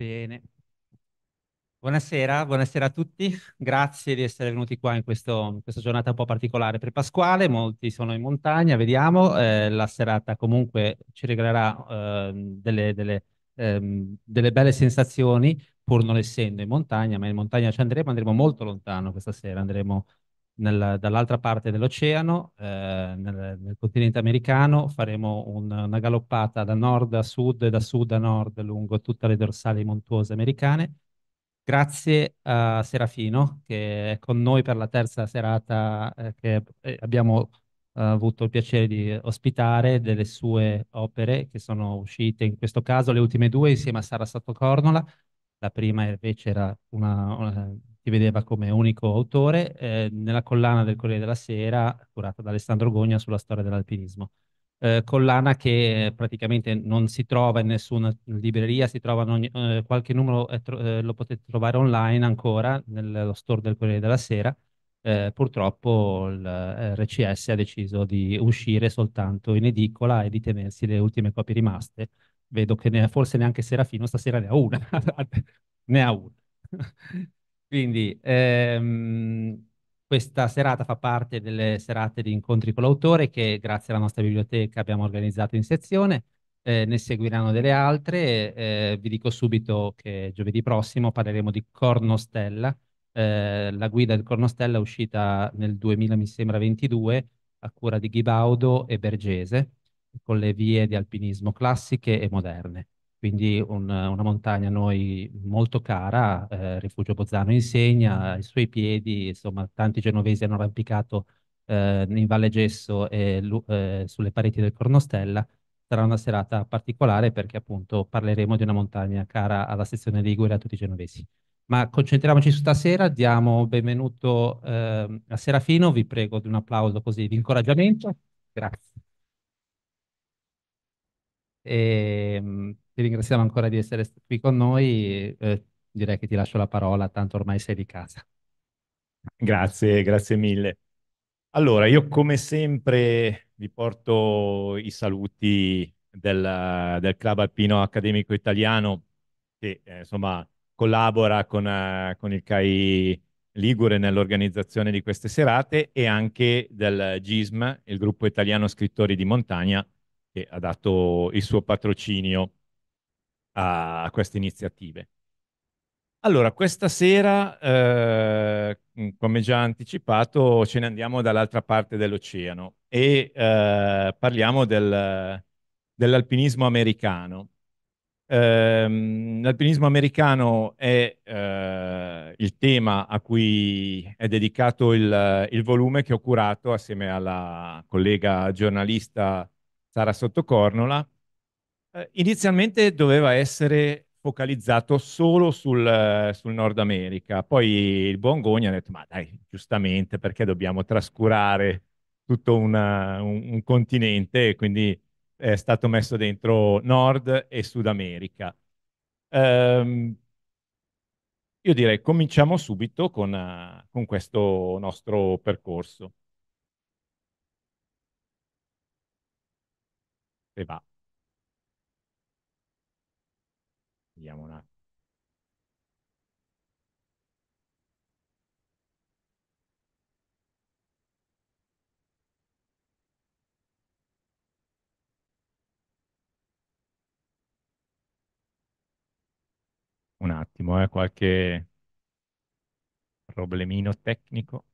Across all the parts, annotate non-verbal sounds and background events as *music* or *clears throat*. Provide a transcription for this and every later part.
Bene. Buonasera, buonasera a tutti. Grazie di essere venuti qua in, questo, in, questa giornata un po' particolare per Pasquale. Molti sono in montagna, vediamo. Eh, la serata comunque ci regalerà eh, delle, delle, ehm, delle, belle sensazioni, pur non essendo in montagna, ma in montagna ci andremo, andremo molto lontano questa sera, andremo nel, dall'altra parte dell'oceano, eh, nel, nel, continente americano, faremo un, una galoppata da nord a sud e da sud a nord lungo tutte le dorsali montuose americane. Grazie a Serafino che è con noi per la terza serata eh, che eh, abbiamo eh, avuto il piacere di ospitare delle sue opere che sono uscite, in questo caso le ultime due insieme a Sara Sottocornola. La prima invece era una, una si vedeva come unico autore, eh, nella collana del Corriere della Sera, curata da Alessandro Gogna, sulla storia dell'alpinismo. Eh, collana che eh, praticamente non si trova in nessuna libreria, si trova ogni, eh, qualche numero eh, tro- eh, lo potete trovare online ancora nello store del Corriere della Sera. purtroppo il RCS ha deciso di uscire soltanto in edicola e di tenersi le ultime copie rimaste. Vedo che ne, forse neanche Serafino stasera ne ha una, *laughs* ne ha una. Quindi ehm, questa serata fa parte delle serate di incontri con l'autore che grazie alla nostra biblioteca abbiamo organizzato in sezione, eh, ne seguiranno delle altre. Eh, vi dico subito che giovedì prossimo parleremo di Cornostella, eh, la guida del Cornostella uscita nel 2000, mi sembra, 22, a cura di Ghibaudo e Bergese, con le vie di alpinismo classiche e moderne quindi un, una montagna a noi molto cara, eh, Rifugio Bozzano insegna, ai suoi piedi, insomma, tanti genovesi hanno arrampicato eh, in Valle Gesso e eh, sulle pareti del Cornostella. Sarà una serata particolare perché appunto parleremo di una montagna cara alla sezione Ligure e a tutti i genovesi. Ma concentriamoci su stasera, diamo benvenuto ehm, a Serafino, vi prego di un applauso così di incoraggiamento. Grazie. E, mm, ti ringraziamo ancora di essere qui con noi. Eh, direi che ti lascio la parola, tanto ormai sei di casa. Grazie, grazie mille. Allora, io come sempre vi porto i saluti del, del Club Alpino Accademico Italiano che eh, insomma collabora con, uh, con il CAI Ligure nell'organizzazione di queste serate e anche del GISM, il gruppo italiano scrittori di montagna, che ha dato il suo patrocinio a queste iniziative. Allora, questa sera, eh, mm, come già anticipato, ce ne andiamo dall'altra parte dell'oceano e eh, parliamo del, dell'alpinismo americano. Eh, l'alpinismo americano è eh, il tema a cui è dedicato il, il, volume che ho curato assieme alla collega giornalista Sara Sottocornola, eh, inizialmente doveva essere focalizzato solo sul, eh, sul, Nord America, poi il buon Gogni ha detto ma dai, giustamente perché dobbiamo trascurare tutto una, un, un, continente e quindi è stato messo dentro Nord e Sud America. Um, io direi cominciamo subito con, eh, con questo nostro percorso. e va. Vediamo un attimo. Un attimo, eh, qualche problemino tecnico.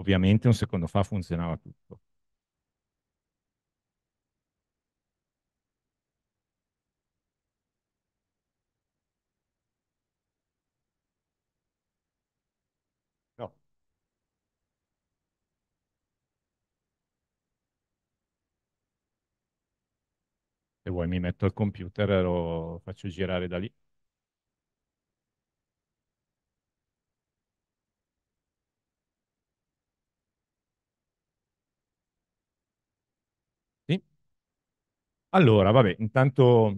Ovviamente un secondo fa funzionava tutto. No. Se vuoi mi metto al computer e lo faccio girare da lì. Allora, vabbè, intanto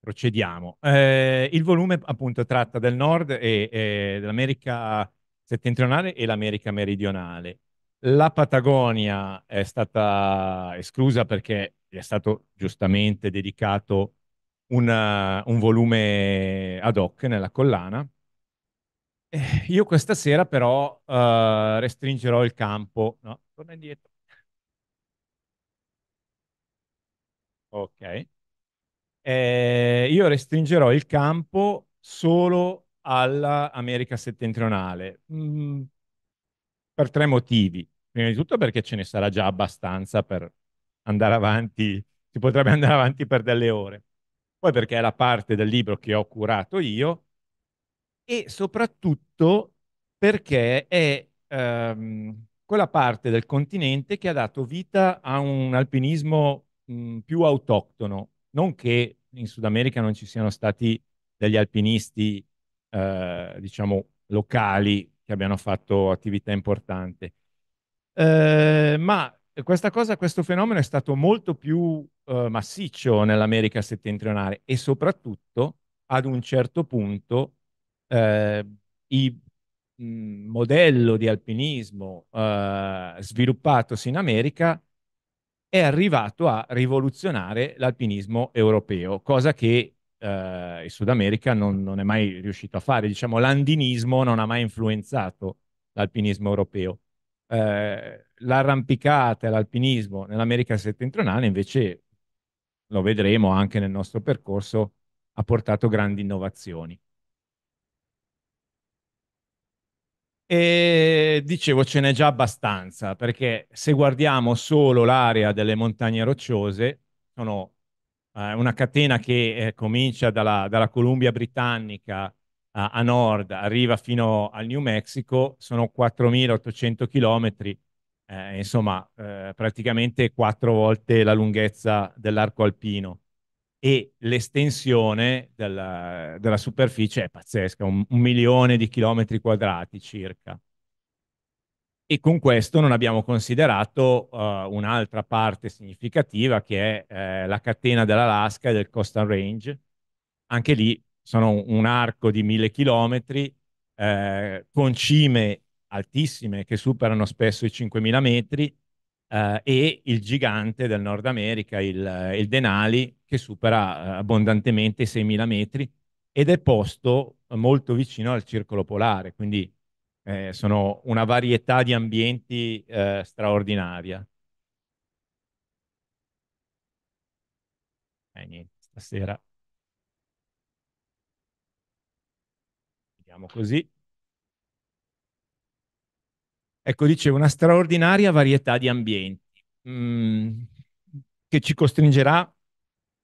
procediamo. Eh, il volume appunto tratta del nord e, e dell'America settentrionale e l'America meridionale. La Patagonia è stata esclusa perché gli è stato giustamente dedicato una, un volume ad hoc nella collana. Eh, io questa sera però eh, restringerò il campo. No, torna indietro. Ok. Eh, io restringerò il campo solo all'America settentrionale mh, mm, per tre motivi. Prima di tutto perché ce ne sarà già abbastanza per andare avanti, si potrebbe *laughs* andare avanti per delle ore. Poi perché è la parte del libro che ho curato io e soprattutto perché è ehm, quella parte del continente che ha dato vita a un alpinismo mh, mm, più autoctono, non che in Sud America non ci siano stati degli alpinisti, eh, diciamo, locali che abbiano fatto attività importante. Eh, ma questa cosa, questo fenomeno è stato molto più eh, massiccio nell'America settentrionale e soprattutto ad un certo punto eh, il mm, modello di alpinismo eh, sviluppatosi in America è arrivato a rivoluzionare l'alpinismo europeo, cosa che eh, il Sud America non, non, è mai riuscito a fare. Diciamo, l'andinismo non ha mai influenzato l'alpinismo europeo. Eh, l'arrampicata e l'alpinismo nell'America settentrionale invece lo vedremo anche nel nostro percorso, ha portato grandi innovazioni. E dicevo, ce n'è già abbastanza, perché se guardiamo solo l'area delle montagne rocciose, sono eh, una catena che eh, comincia dalla, dalla, Columbia Britannica a, a, nord, arriva fino al New Mexico, sono 4.800 chilometri, eh, insomma, eh, praticamente quattro volte la lunghezza dell'arco alpino e l'estensione della, della, superficie è pazzesca, un, un, milione di chilometri quadrati circa. E con questo non abbiamo considerato uh, un'altra parte significativa che è eh, la catena dell'Alaska e del Coastal Range. Anche lì sono un, un arco di mille chilometri eh, con cime altissime che superano spesso i 5.000 metri eh, e il gigante del Nord America, il, eh, il Denali, che supera eh, abbondantemente i 6.000 metri ed è posto molto vicino al circolo polare, quindi eh, sono una varietà di ambienti eh, straordinaria. Eh, niente, stasera. Vediamo così. Ecco, dicevo, una straordinaria varietà di ambienti mh, mm, che ci costringerà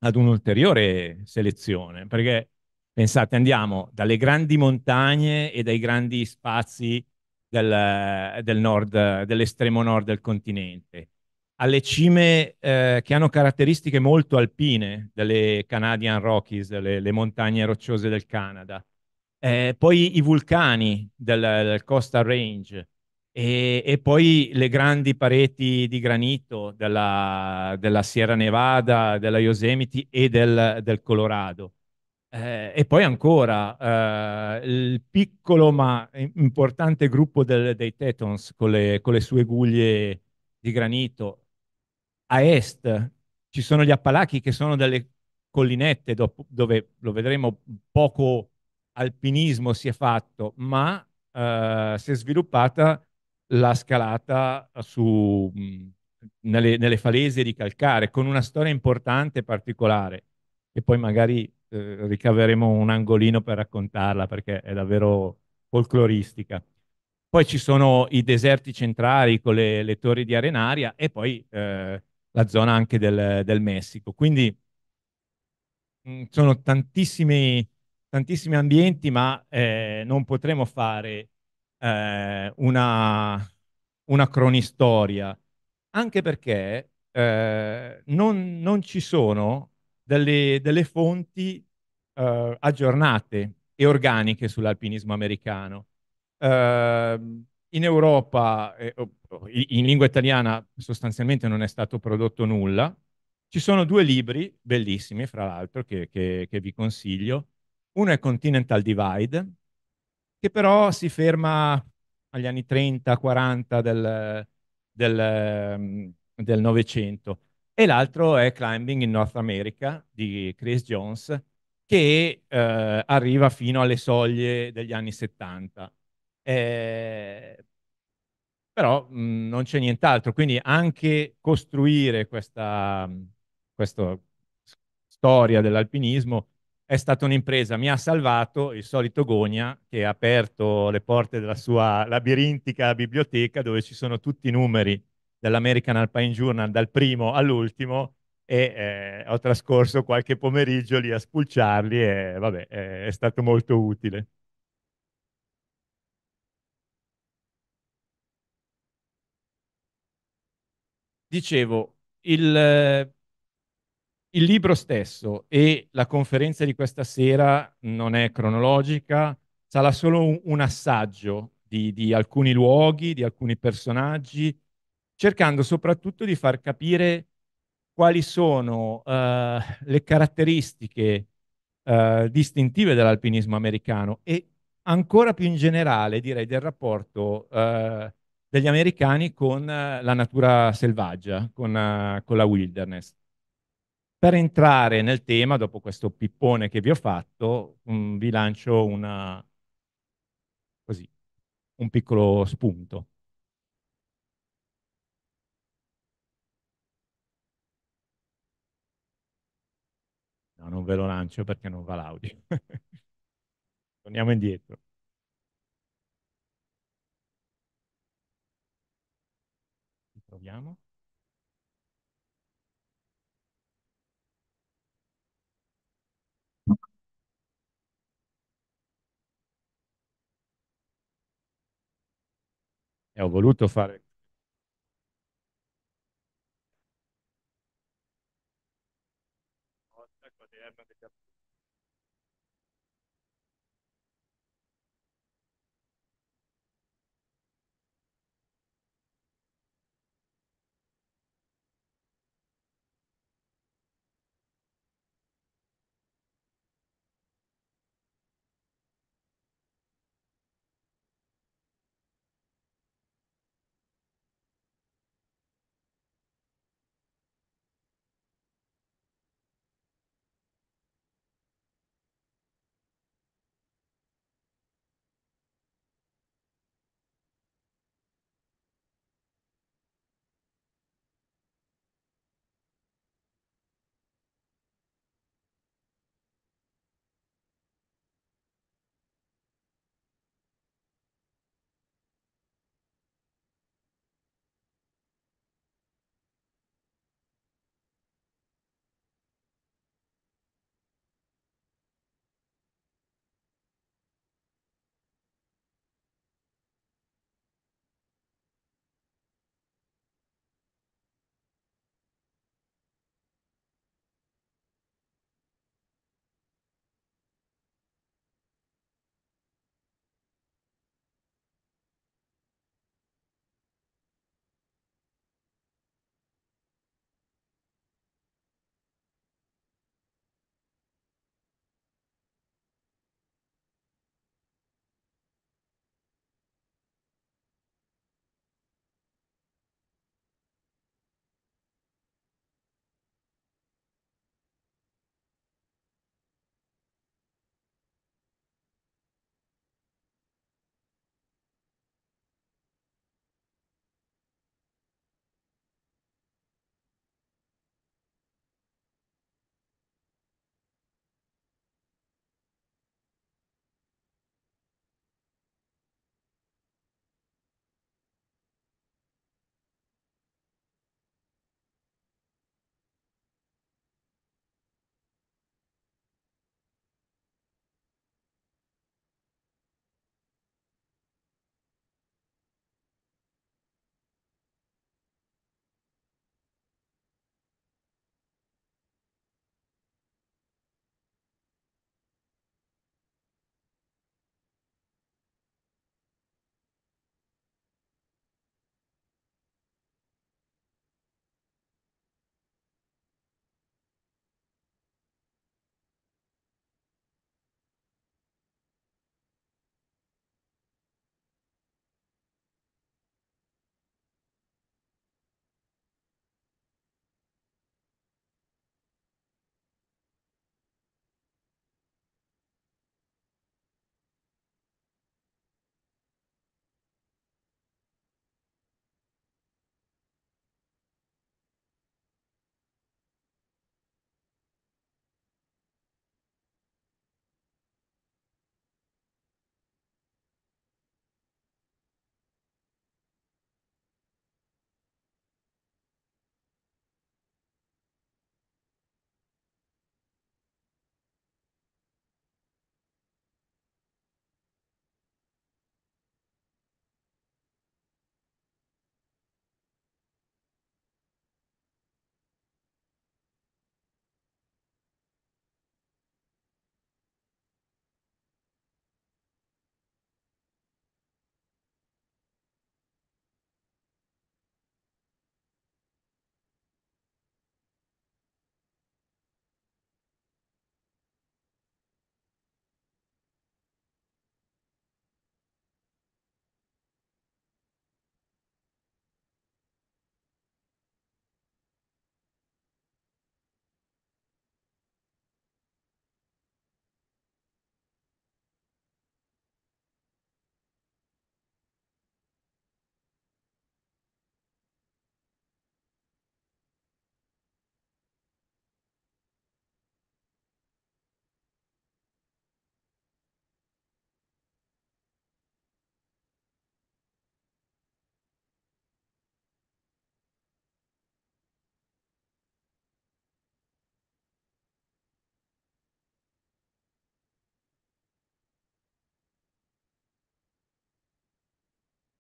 ad un'ulteriore selezione, perché pensate, andiamo dalle grandi montagne e dai grandi spazi del, del nord, dell'estremo nord del continente, alle cime eh, che hanno caratteristiche molto alpine, delle Canadian Rockies, le, le montagne rocciose del Canada, eh, poi i vulcani del, del Costa Range, e, e, poi le grandi pareti di granito della, della Sierra Nevada, della Yosemite e del, del Colorado. Eh, e poi ancora eh, il piccolo ma importante gruppo del, dei Tetons con le, con le sue guglie di granito. A est ci sono gli Appalachi che sono delle collinette dopo, dove lo vedremo poco alpinismo si è fatto, ma Uh, si è sviluppata la scalata su, nelle, nelle falesie di calcare, con una storia importante e particolare, e poi magari eh, ricaveremo un angolino per raccontarla, perché è davvero folcloristica. Poi ci sono i deserti centrali con le, le torri di arenaria e poi eh, la zona anche del, del Messico. Quindi mh, sono tantissimi, tantissimi ambienti, ma eh, non potremo fare eh, una, una, cronistoria, anche perché eh, non, non, ci sono delle, delle fonti eh, aggiornate e organiche sull'alpinismo americano. Eh, in Europa, eh, in lingua italiana sostanzialmente non è stato prodotto nulla. Ci sono due libri bellissimi, fra l'altro, che, che, che vi consiglio. Uno è Continental Divide, che però si ferma agli anni 30-40 del, mm, del, Novecento. E l'altro è Climbing in North America di Chris Jones, che eh, arriva fino alle soglie degli anni 70. Eh, però mh, mm, non c'è nient'altro, quindi anche costruire questa, mm, questa storia dell'alpinismo è stata un'impresa, mi ha salvato il solito Gonia che ha aperto le porte della sua labirintica biblioteca dove ci sono tutti i numeri dell'American Alpine Journal dal primo all'ultimo e eh, ho trascorso qualche pomeriggio lì a spulciarli e vabbè, è, è stato molto utile. Dicevo, il, eh, il libro stesso e la conferenza di questa sera non è cronologica, sarà solo un, assaggio di, di, alcuni luoghi, di alcuni personaggi, cercando soprattutto di far capire quali sono uh, le caratteristiche uh, distintive dell'alpinismo americano e ancora più in generale direi del rapporto uh, degli americani con la natura selvaggia, con, con la wilderness. Per entrare nel tema, dopo questo pippone che vi ho fatto, mh, mm, vi lancio una, così, un piccolo spunto. No, non ve lo lancio perché non va l'audio. *laughs* Torniamo indietro. Proviamo. e ho voluto fare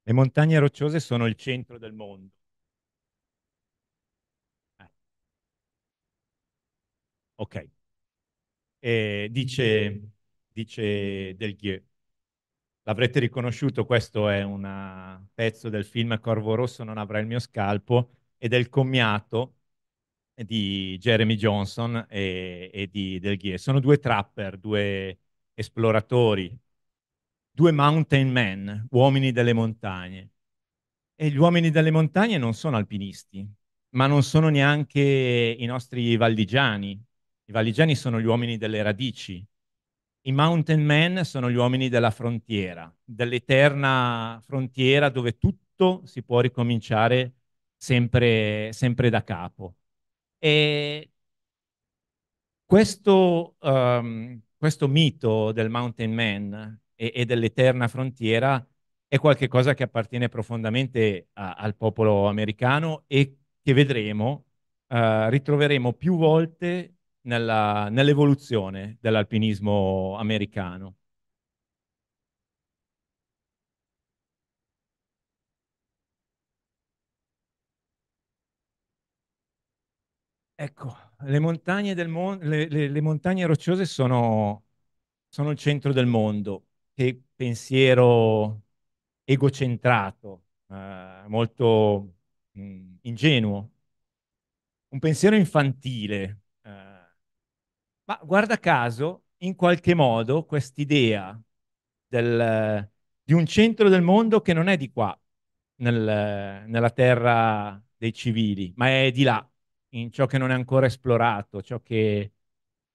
Le montagne rocciose sono il centro del mondo. Eh. Ok. Eh, dice, dice Del Ghie. L'avrete riconosciuto, questo è un pezzo del film Corvo Rosso non avrà il mio scalpo ed è il commiato di Jeremy Johnson e, e di Del Ghie. Sono due trapper, due esploratori due mountain men, uomini delle montagne. E gli uomini delle montagne non sono alpinisti, ma non sono neanche i nostri valdigiani. I valdigiani sono gli uomini delle radici. I mountain men sono gli uomini della frontiera, dell'eterna frontiera dove tutto si può ricominciare sempre, sempre da capo. E questo, um, questo mito del mountain man e, e dell'eterna frontiera è qualcosa che appartiene profondamente a, al popolo americano e che vedremo, uh, ritroveremo più volte nella, nell'evoluzione dell'alpinismo americano. Ecco, le montagne, mon- le, le, le montagne rocciose sono, sono il centro del mondo che pensiero egocentrato, eh, molto mh, mm, ingenuo, un pensiero infantile. Eh. ma guarda caso, in qualche modo, quest'idea del, di un centro del mondo che non è di qua, nel, nella terra dei civili, ma è di là, in ciò che non è ancora esplorato, ciò che,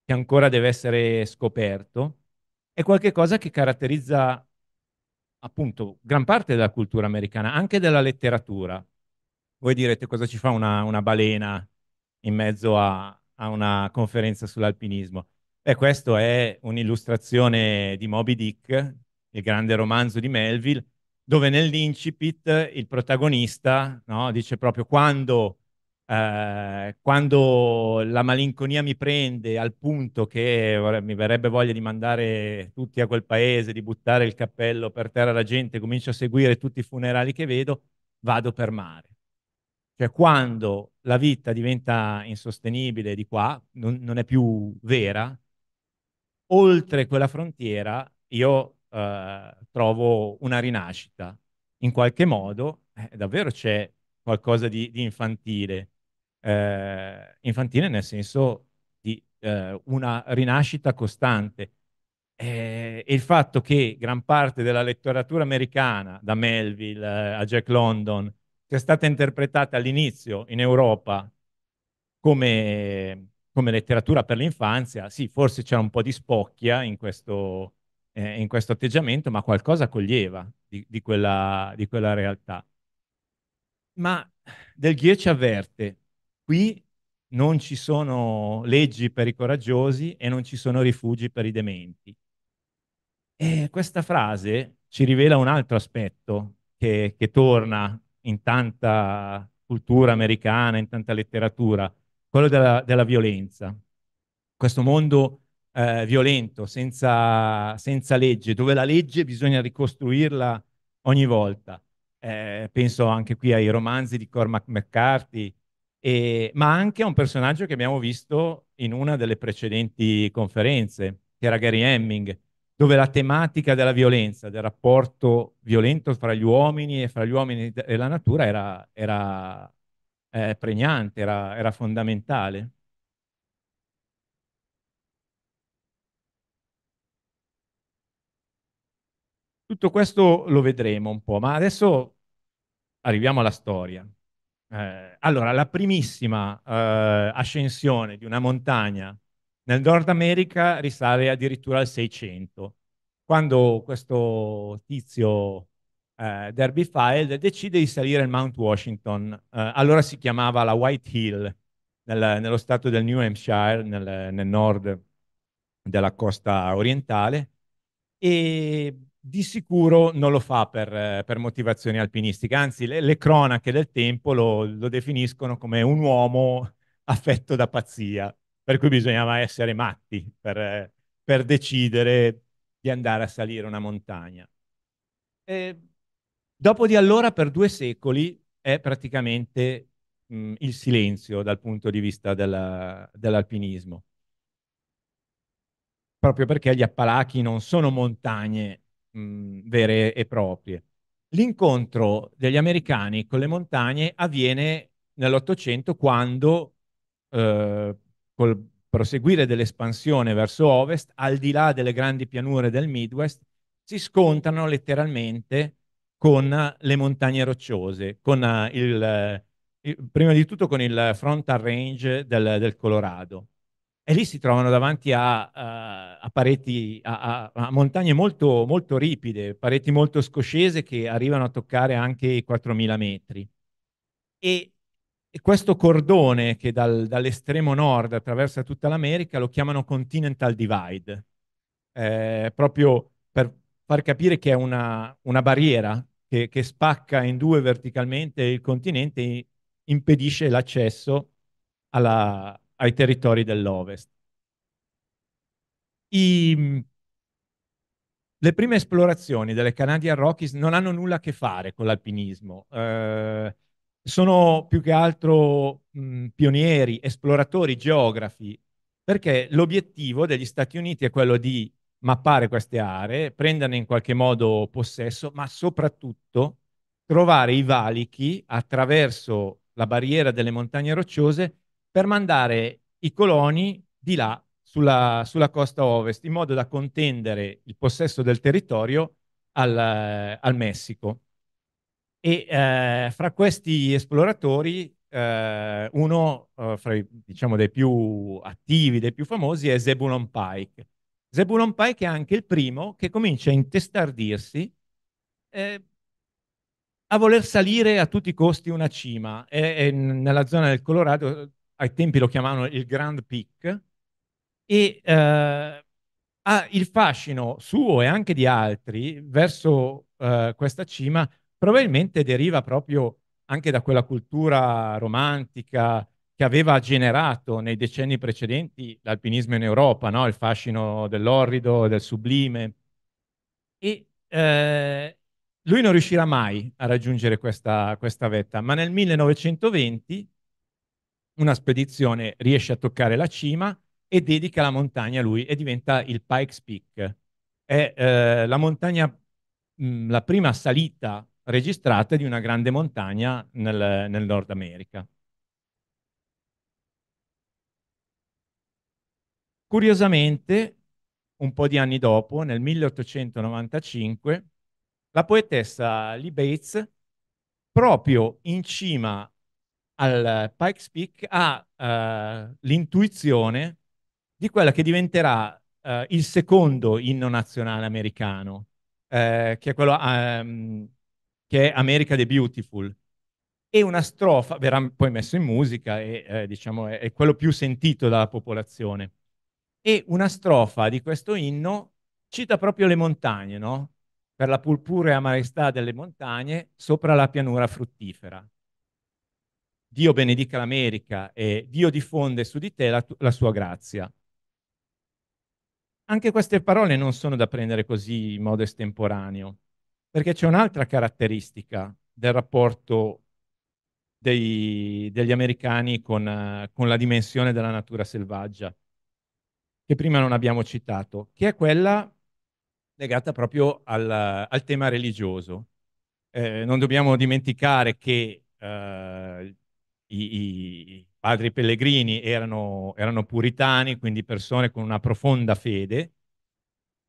che ancora deve essere scoperto, è qualcosa che caratterizza appunto gran parte della cultura americana, anche della letteratura. Voi direte cosa ci fa una, una balena in mezzo a, a una conferenza sull'alpinismo? Beh, questa è un'illustrazione di Moby Dick, il grande romanzo di Melville, dove nell'incipit il protagonista no, dice proprio quando eh, quando la malinconia mi prende al punto che mi verrebbe voglia di mandare tutti a quel paese, di buttare il cappello per terra alla gente, comincio a seguire tutti i funerali che vedo, vado per mare. Cioè quando la vita diventa insostenibile di qua, non, non è più vera, oltre quella frontiera io eh, trovo una rinascita. In qualche modo eh, davvero c'è qualcosa di, di infantile eh, infantile nel senso di eh, una rinascita costante. Eh, e il fatto che gran parte della letteratura americana, da Melville eh, a Jack London, sia stata interpretata all'inizio in Europa come, come letteratura per l'infanzia, sì, forse c'era un po' di spocchia in questo, eh, in questo atteggiamento, ma qualcosa coglieva di, di, quella, di quella realtà. Ma Del Ghie ci avverte, Qui non ci sono leggi per i coraggiosi e non ci sono rifugi per i dementi. E questa frase ci rivela un altro aspetto che, che torna in tanta cultura americana, in tanta letteratura, quello della, della violenza. Questo mondo eh, violento, senza, senza, legge, dove la legge bisogna ricostruirla ogni volta. Eh, penso anche qui ai romanzi di Cormac McCarthy, e, ma anche a un personaggio che abbiamo visto in una delle precedenti conferenze, che era Gary Hemming, dove la tematica della violenza, del rapporto violento fra gli uomini e fra gli uomini e la natura era, era eh, pregnante, era, era fondamentale. Tutto questo lo vedremo un po', ma adesso arriviamo alla storia. Eh, allora, la primissima eh, ascensione di una montagna nel Nord America risale addirittura al 600, quando questo tizio eh, Derby Field decide di salire il Mount Washington. Eh, allora si chiamava la White Hill, nel, nello stato del New Hampshire, nel, nel nord della costa orientale, e di sicuro non lo fa per, eh, per motivazioni alpinistiche, anzi le, le cronache del tempo lo, lo, definiscono come un uomo *laughs* affetto da pazzia, per cui bisognava essere matti per, eh, per decidere di andare a salire una montagna. E dopo di allora, per due secoli, è praticamente mh, il silenzio dal punto di vista della, dell'alpinismo, proprio perché gli Appalachi non sono montagne mh, vere e proprie. L'incontro degli americani con le montagne avviene nell'Ottocento quando, eh, col proseguire dell'espansione verso ovest, al di là delle grandi pianure del Midwest, si scontrano letteralmente con le montagne rocciose, con eh, il, eh, il, prima di tutto con il frontal range del, del Colorado e lì si trovano davanti a, a, eh, a pareti, a, a montagne molto, molto, ripide, pareti molto scoscese che arrivano a toccare anche i 4.000 metri. E, e questo cordone che dal, dall'estremo nord attraversa tutta l'America lo chiamano Continental Divide, eh, proprio per far capire che è una, una barriera che, che, spacca in due verticalmente il continente e impedisce l'accesso alla, ai territori dell'Ovest. I, mm, le prime esplorazioni delle Canadian Rockies non hanno nulla a che fare con l'alpinismo, eh, sono più che altro mh, mm, pionieri, esploratori, geografi, perché l'obiettivo degli Stati Uniti è quello di mappare queste aree, prenderne in qualche modo possesso, ma soprattutto trovare i valichi attraverso la barriera delle montagne rocciose per mandare i coloni di là sulla, sulla costa ovest, in modo da contendere il possesso del territorio al, eh, al Messico. E eh, fra questi esploratori, eh, uno eh, fra i, diciamo, dei più attivi, dei più famosi, è Zebulon Pike. Zebulon Pike è anche il primo che comincia a intestardirsi eh, a voler salire a tutti i costi una cima. È, e nella zona del Colorado ai tempi lo chiamavano il Grand Peak, e eh, ha il fascino suo e anche di altri verso eh, questa cima probabilmente deriva proprio anche da quella cultura romantica che aveva generato nei decenni precedenti l'alpinismo in Europa, no? il fascino dell'orrido, del sublime. E eh, lui non riuscirà mai a raggiungere questa, questa vetta, ma nel 1920 una spedizione riesce a toccare la cima e dedica la montagna a lui e diventa il Pikes Peak. È eh, la montagna, mh, mm, la prima salita registrata di una grande montagna nel, nel Nord America. Curiosamente, un po' di anni dopo, nel 1895, la poetessa Lee Bates, proprio in cima al Pikes Peak ha uh, l'intuizione di quella che diventerà uh, il secondo inno nazionale americano, eh, che è quello um, che è America the Beautiful. E una strofa verrà poi messo in musica e eh, diciamo è, è, quello più sentito dalla popolazione. E una strofa di questo inno cita proprio le montagne, no? Per la purpurea maestà delle montagne sopra la pianura fruttifera. Dio benedica l'America e Dio diffonde su di te la, la sua grazia. Anche queste parole non sono da prendere così in modo estemporaneo, perché c'è un'altra caratteristica del rapporto dei, degli americani con, uh, con, la dimensione della natura selvaggia, che prima non abbiamo citato, che è quella legata proprio al, al tema religioso. Eh, non dobbiamo dimenticare che eh, i, i padri pellegrini erano, erano puritani, quindi persone con una profonda fede,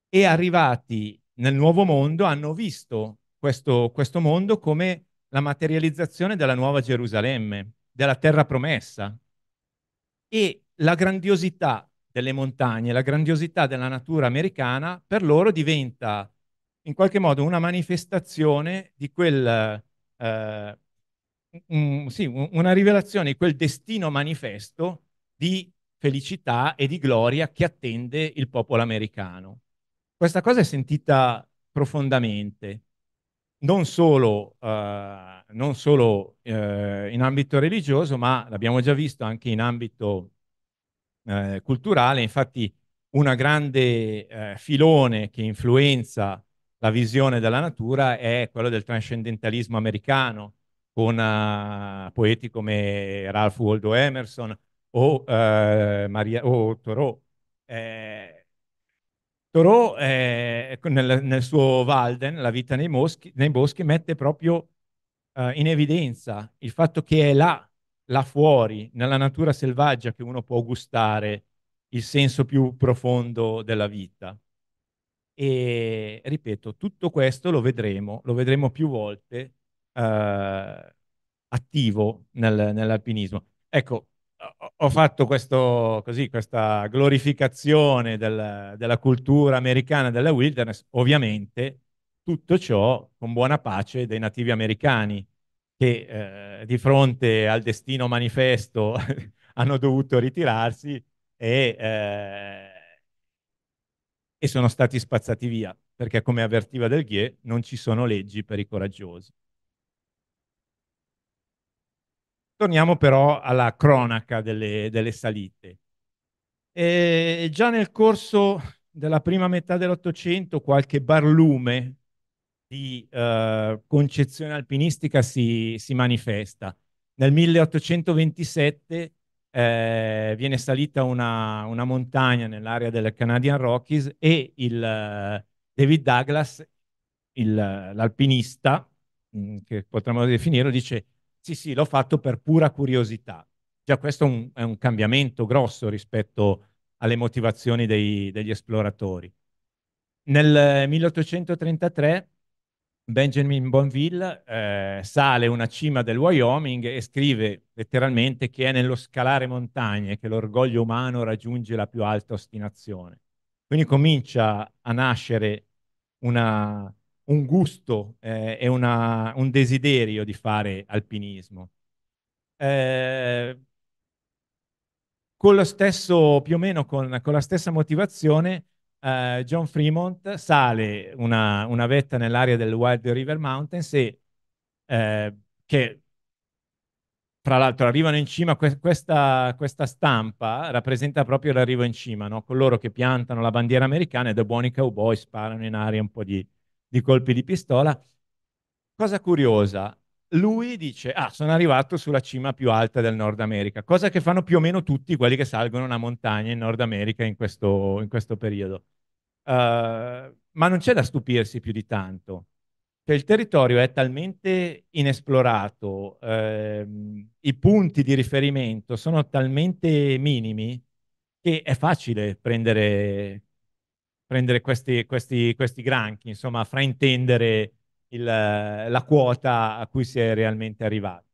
e arrivati nel nuovo mondo hanno visto questo, questo mondo come la materializzazione della nuova Gerusalemme, della terra promessa. E la grandiosità delle montagne, la grandiosità della natura americana per loro diventa in qualche modo una manifestazione di quel eh, un, sì, una rivelazione di quel destino manifesto di felicità e di gloria che attende il popolo americano. Questa cosa è sentita profondamente, non solo, eh, non solo eh, in ambito religioso, ma l'abbiamo già visto anche in ambito eh, culturale. Infatti, una grande eh, filone che influenza la visione della natura è quello del trascendentalismo americano, con uh, poeti come Ralph Waldo Emerson o, uh, Maria, o Thoreau. Eh, Thoreau eh, nel, nel, suo Walden, La vita nei, moschi, nei boschi, mette proprio eh, in evidenza il fatto che è là, là fuori, nella natura selvaggia, che uno può gustare il senso più profondo della vita. E ripeto, tutto questo lo vedremo, lo vedremo più volte eh, attivo nel, nell'alpinismo. Ecco, ho fatto questo, così, questa glorificazione del, della cultura americana della wilderness, ovviamente tutto ciò con buona pace dei nativi americani che eh, di fronte al destino manifesto *laughs* hanno dovuto ritirarsi e, eh, e sono stati spazzati via, perché come avvertiva Del Ghie non ci sono leggi per i coraggiosi. Torniamo però alla cronaca delle, delle salite. E già nel corso della prima metà dell'Ottocento qualche barlume di eh, concezione alpinistica si, si, manifesta. Nel 1827 eh, viene salita una, una montagna nell'area delle Canadian Rockies e il, eh, David Douglas, l'alpinista, mm, che potremmo definire, dice sì, sì, l'ho fatto per pura curiosità. Già questo è un, è un cambiamento grosso rispetto alle motivazioni dei, degli esploratori. Nel 1833 Benjamin Bonville eh, sale una cima del Wyoming e scrive letteralmente che è nello scalare montagne che l'orgoglio umano raggiunge la più alta ostinazione. Quindi comincia a nascere una, un gusto eh, e una, un desiderio di fare alpinismo. Eh, con lo stesso, più o meno con, con la stessa motivazione, eh, John Fremont sale una, una vetta nell'area del Wild River Mountains e eh, che tra l'altro arrivano in cima, que- questa, questa, stampa rappresenta proprio l'arrivo in cima, no? coloro che piantano la bandiera americana e da buoni cowboy sparano in aria un po' di, di colpi di pistola. Cosa curiosa, lui dice, ah, sono arrivato sulla cima più alta del Nord America, cosa che fanno più o meno tutti quelli che salgono una montagna in Nord America in questo, in questo periodo. Uh, ma non c'è da stupirsi più di tanto. Cioè, il territorio è talmente inesplorato, ehm, i punti di riferimento sono talmente minimi che è facile prendere prendere questi, questi, questi granchi, insomma, fraintendere il, la quota a cui si è realmente arrivati.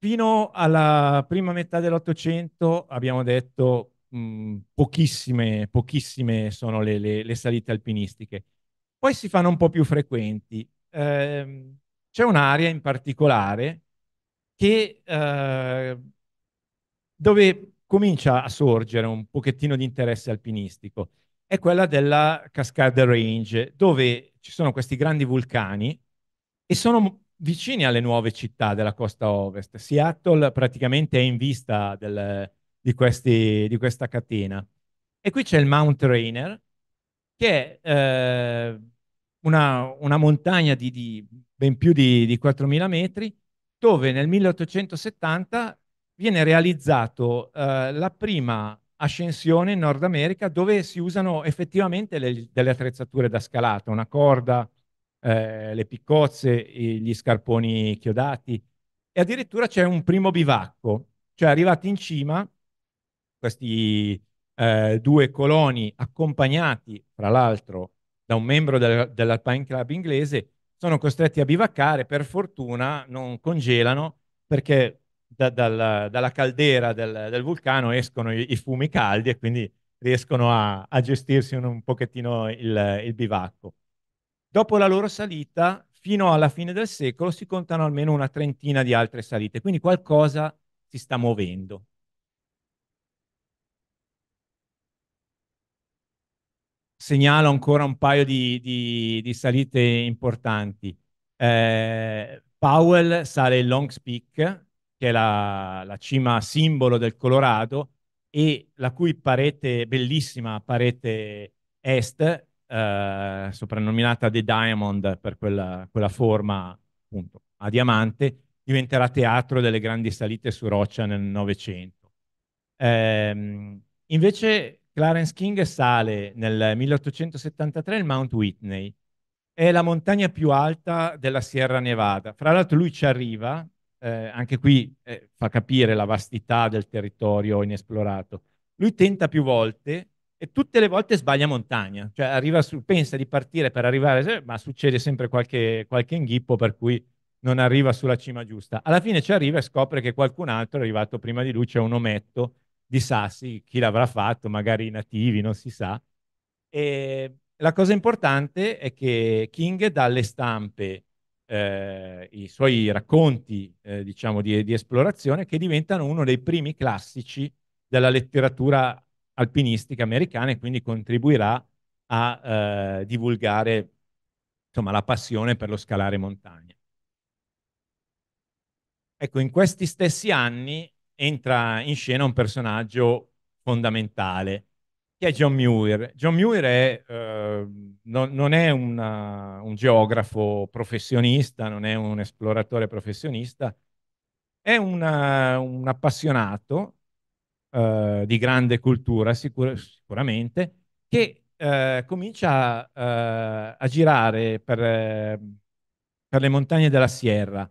Fino alla prima metà dell'Ottocento abbiamo detto mh, pochissime, pochissime sono le, le, le, salite alpinistiche. Poi si fanno un po' più frequenti. Eh, c'è un'area in particolare che, eh, dove comincia a sorgere un pochettino di interesse alpinistico è quella della Cascade Range, dove ci sono questi grandi vulcani e sono vicini alle nuove città della costa ovest. Seattle praticamente è in vista del, di, questi, di, questa catena. E qui c'è il Mount Rainer, che è eh, una, una, montagna di, di ben più di, di 4.000 metri, dove nel 1870 viene realizzato eh, la prima ascensione in Nord America dove si usano effettivamente le, delle attrezzature da scalata, una corda, eh, le piccozze, gli scarponi chiodati e addirittura c'è un primo bivacco, cioè arrivati in cima questi eh, due coloni accompagnati fra l'altro da un membro del, dell'Alpine Club inglese sono costretti a bivaccare, per fortuna non congelano perché da, dalla, dalla caldera del, del vulcano escono i, i, fumi caldi e quindi riescono a, a gestirsi un, un pochettino il, il, bivacco. Dopo la loro salita, fino alla fine del secolo, si contano almeno una trentina di altre salite, quindi qualcosa si sta muovendo. segnalo ancora un paio di, di, di salite importanti. Eh, Powell sale il Longs Peak, che è la, la, cima simbolo del Colorado, e la cui parete, bellissima parete est, eh, soprannominata The Diamond per quella, quella forma appunto, a diamante, diventerà teatro delle grandi salite su roccia nel Novecento. Eh, invece Clarence King sale nel 1873 il Mount Whitney, è la montagna più alta della Sierra Nevada. Fra l'altro lui ci arriva, eh, anche qui eh, fa capire la vastità del territorio inesplorato. Lui tenta più volte e tutte le volte sbaglia montagna, cioè su, pensa di partire per arrivare, ma succede sempre qualche, qualche inghippo per cui non arriva sulla cima giusta. Alla fine ci arriva e scopre che qualcun altro è arrivato prima di lui, c'è un ometto di Sassi, chi l'avrà fatto, magari i nativi, non si sa. E la cosa importante è che King dà alle stampe eh, i suoi racconti, eh, diciamo, di, di, esplorazione che diventano uno dei primi classici della letteratura alpinistica americana e quindi contribuirà a eh, divulgare insomma, la passione per lo scalare montagna. Ecco, in questi stessi anni entra in scena un personaggio fondamentale, che è John Muir. John Muir è, eh, non, non è una, un geografo professionista, non è un esploratore professionista, è una, un appassionato eh, di grande cultura sicur- sicuramente, che eh, comincia eh, a girare per, eh, per le montagne della Sierra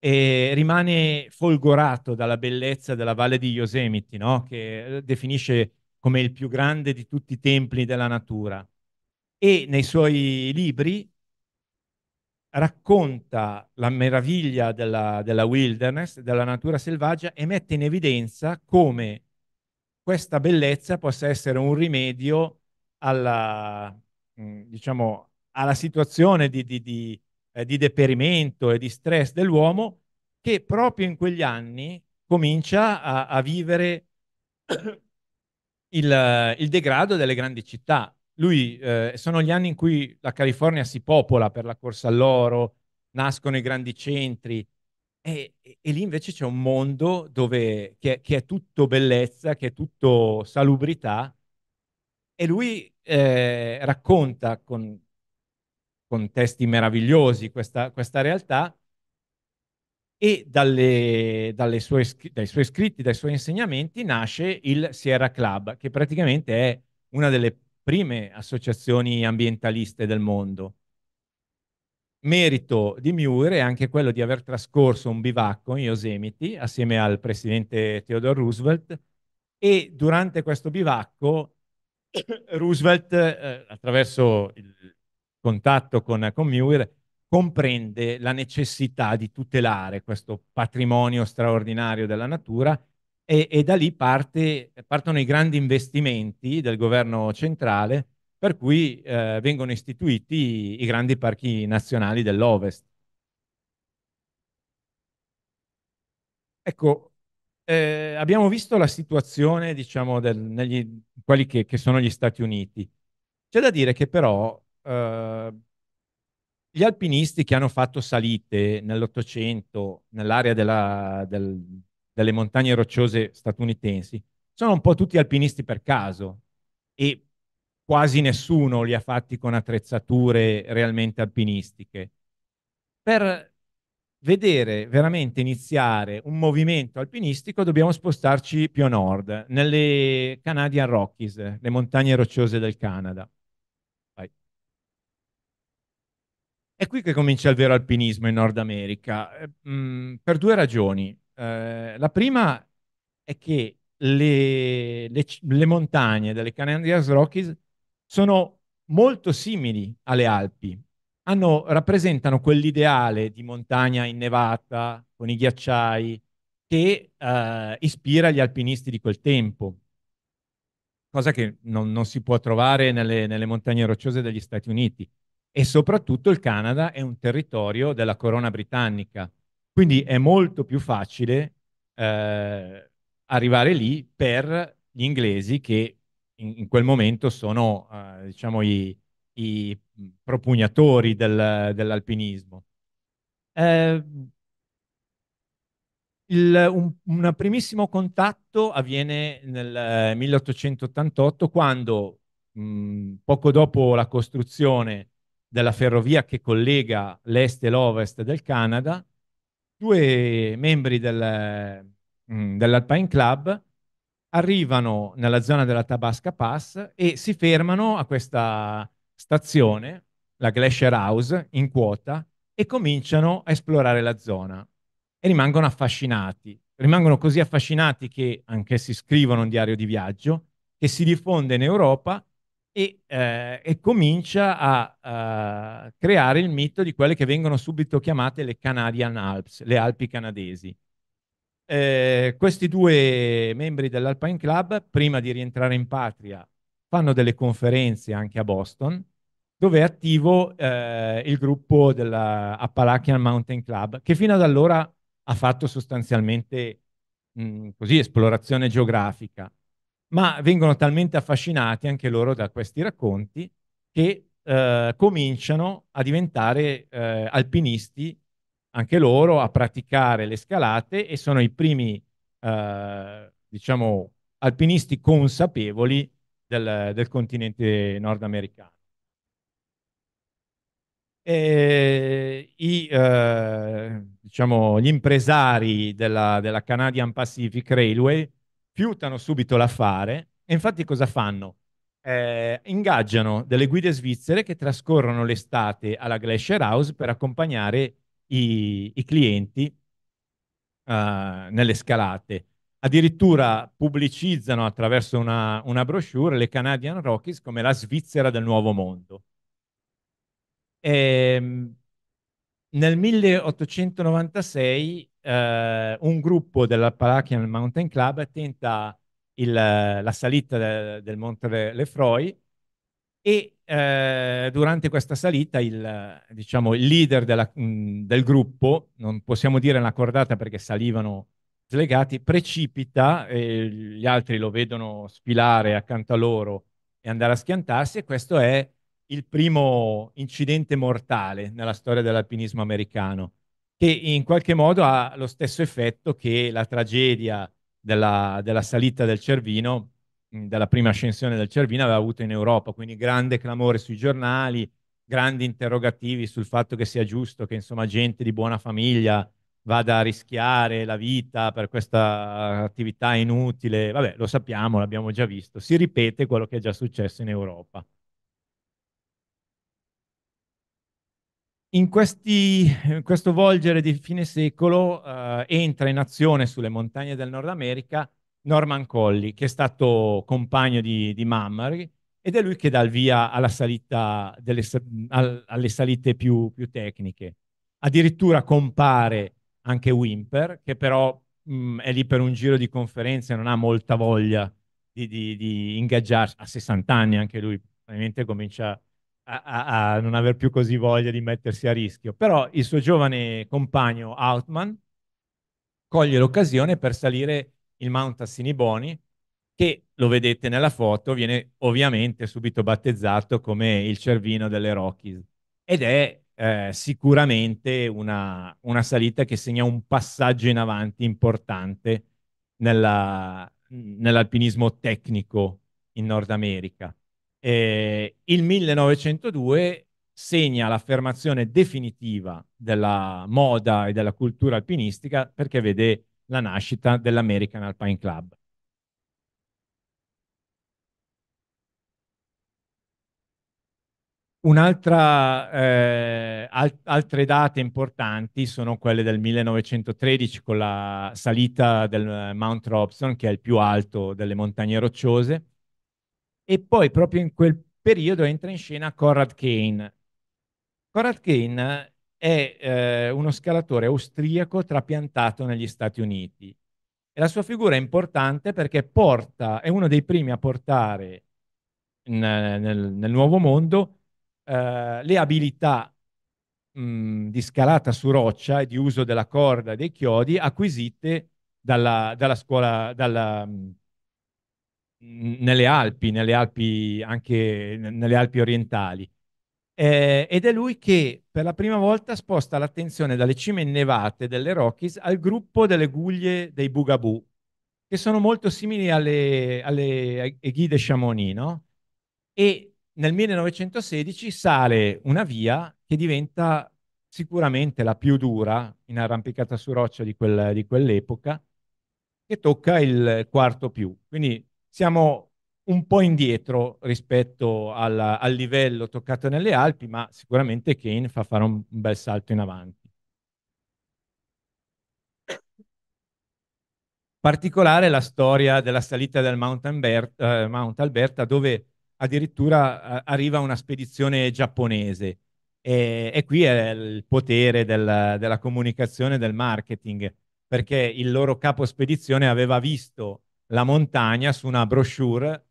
e rimane folgorato dalla bellezza della valle di Yosemite, no? che eh, definisce come il più grande di tutti i templi della natura. E nei suoi libri racconta la meraviglia della, della wilderness, della natura selvaggia e mette in evidenza come questa bellezza possa essere un rimedio alla, mm, diciamo, alla situazione di, di, di eh, di deperimento e di stress dell'uomo, che proprio in quegli anni comincia a, a vivere il, il, degrado delle grandi città. Lui, eh, sono gli anni in cui la California si popola per la corsa all'oro, nascono i grandi centri, e, e, e lì invece c'è un mondo dove, che, che, è tutto bellezza, che è tutto salubrità, e lui eh, racconta con contesti meravigliosi questa, questa realtà e dalle, dalle sue, dai suoi scritti, dai suoi insegnamenti nasce il Sierra Club, che praticamente è una delle prime associazioni ambientaliste del mondo. Merito di Muir è anche quello di aver trascorso un bivacco in Yosemite assieme al presidente Theodore Roosevelt e durante questo bivacco *coughs* Roosevelt, eh, attraverso il, contatto con, con Muir, comprende la necessità di tutelare questo patrimonio straordinario della natura e, e da lì parte, partono i grandi investimenti del governo centrale per cui eh, vengono istituiti i, i grandi parchi nazionali dell'Ovest. Ecco, eh, abbiamo visto la situazione, diciamo, del, negli, quelli che, che sono gli Stati Uniti. C'è da dire che però eh, gli alpinisti che hanno fatto salite nell'Ottocento nell'area della, del, delle montagne rocciose statunitensi sono un po' tutti alpinisti per caso e quasi nessuno li ha fatti con attrezzature realmente alpinistiche. Per vedere veramente iniziare un movimento alpinistico dobbiamo spostarci più a nord, nelle Canadian Rockies, le montagne rocciose del Canada. È qui che comincia il vero alpinismo in Nord America, eh, mm, per due ragioni. Eh, la prima è che le, le, le montagne delle Canadias Rockies sono molto simili alle Alpi, hanno, rappresentano quell'ideale di montagna innevata, con i ghiacciai, che eh, ispira gli alpinisti di quel tempo, cosa che non, non si può trovare nelle, nelle montagne rocciose degli Stati Uniti e soprattutto il Canada è un territorio della corona britannica, quindi è molto più facile eh, arrivare lì per gli inglesi che in, in quel momento sono eh, diciamo i, i propugnatori del, dell'alpinismo. Eh, il, un, un, primissimo contatto avviene nel 1888 eh, quando mh, mm, poco dopo la costruzione della ferrovia che collega l'est e l'ovest del Canada, due membri del, mm, dell'Alpine Club arrivano nella zona della Tabasca Pass e si fermano a questa stazione, la Glacier House, in quota, e cominciano a esplorare la zona e rimangono affascinati. Rimangono così affascinati che anche si scrivono un diario di viaggio che si diffonde in Europa e, eh, e comincia a, a eh, creare il mito di quelle che vengono subito chiamate le Canadian Alps, le Alpi canadesi. Eh, questi due membri dell'Alpine Club, prima di rientrare in patria, fanno delle conferenze anche a Boston, dove è attivo eh, il gruppo dell'Appalachian Mountain Club, che fino ad allora ha fatto sostanzialmente mh, così, esplorazione geografica ma vengono talmente affascinati anche loro da questi racconti che eh, cominciano a diventare eh, alpinisti anche loro, a praticare le scalate e sono i primi, eh, diciamo, alpinisti consapevoli del, del continente nordamericano. E, i, eh, diciamo, gli impresari della, della, Canadian Pacific Railway rifiutano subito l'affare e infatti cosa fanno? Eh, ingaggiano delle guide svizzere che trascorrono l'estate alla Glacier House per accompagnare i, i clienti uh, nelle scalate. Addirittura pubblicizzano attraverso una, una brochure le Canadian Rockies come la Svizzera del Nuovo Mondo. E, ehm, nel 1896 eh, un gruppo dell'Appalachian Mountain Club tenta il, la salita de, del Monte Lefroy e eh, durante questa salita il, diciamo, il leader della, mh, mm, del gruppo, non possiamo dire una cordata perché salivano slegati, precipita, eh, gli altri lo vedono sfilare accanto a loro e andare a schiantarsi e questo è il primo incidente mortale nella storia dell'alpinismo americano che in qualche modo ha lo stesso effetto che la tragedia della, della salita del Cervino, della prima ascensione del Cervino, aveva avuto in Europa. Quindi grande clamore sui giornali, grandi interrogativi sul fatto che sia giusto che insomma gente di buona famiglia vada a rischiare la vita per questa attività inutile. Vabbè, lo sappiamo, l'abbiamo già visto. Si ripete quello che è già successo in Europa. In, questi, in, questo volgere di fine secolo eh, entra in azione sulle montagne del Nord America Norman Colli, che è stato compagno di, di Mammary, ed è lui che dà il via delle, al, alle salite più, più, tecniche. Addirittura compare anche Wimper, che però mh, è lì per un giro di conferenze, non ha molta voglia di, di, di ingaggiarsi, a 60 anni anche lui, probabilmente comincia a a, a, non aver più così voglia di mettersi a rischio. Però il suo giovane compagno Outman coglie l'occasione per salire il Mount Assiniboni, che lo vedete nella foto, viene ovviamente subito battezzato come il Cervino delle Rockies ed è eh, sicuramente una, una, salita che segna un passaggio in avanti importante nell'alpinismo tecnico in Nord America. Eh, il 1902 segna l'affermazione definitiva della moda e della cultura alpinistica perché vede la nascita dell'American Alpine Club. Un'altra, eh, al- altre date importanti sono quelle del 1913 con la salita del eh, Mount Robson, che è il più alto delle montagne rocciose, e poi proprio in quel periodo entra in scena Conrad Kane. Conrad Kane è eh, uno scalatore austriaco trapiantato negli Stati Uniti e la sua figura è importante perché porta, è uno dei primi a portare in, nel, nel, nuovo mondo eh, le abilità mh, di scalata su roccia e di uso della corda e dei chiodi acquisite dalla, dalla scuola, dalla, nelle Alpi, nelle Alpi anche nelle Alpi orientali. Eh, ed è lui che per la prima volta sposta l'attenzione dalle cime innevate delle Rockies al gruppo delle guglie dei Bugaboo, che sono molto simili alle, alle Ghide Chamonix, no? E nel 1916 sale una via che diventa sicuramente la più dura in arrampicata su roccia di, quel, di quell'epoca, che tocca il quarto più. Quindi siamo un po' indietro rispetto al, al, livello toccato nelle Alpi, ma sicuramente Kane fa fare un bel salto in avanti. Particolare la storia della salita del Mount, Alberta, eh, Mount Alberta dove addirittura eh, arriva una spedizione giapponese e, e qui è il potere del, della comunicazione e del marketing, perché il loro capo spedizione aveva visto la montagna su una brochure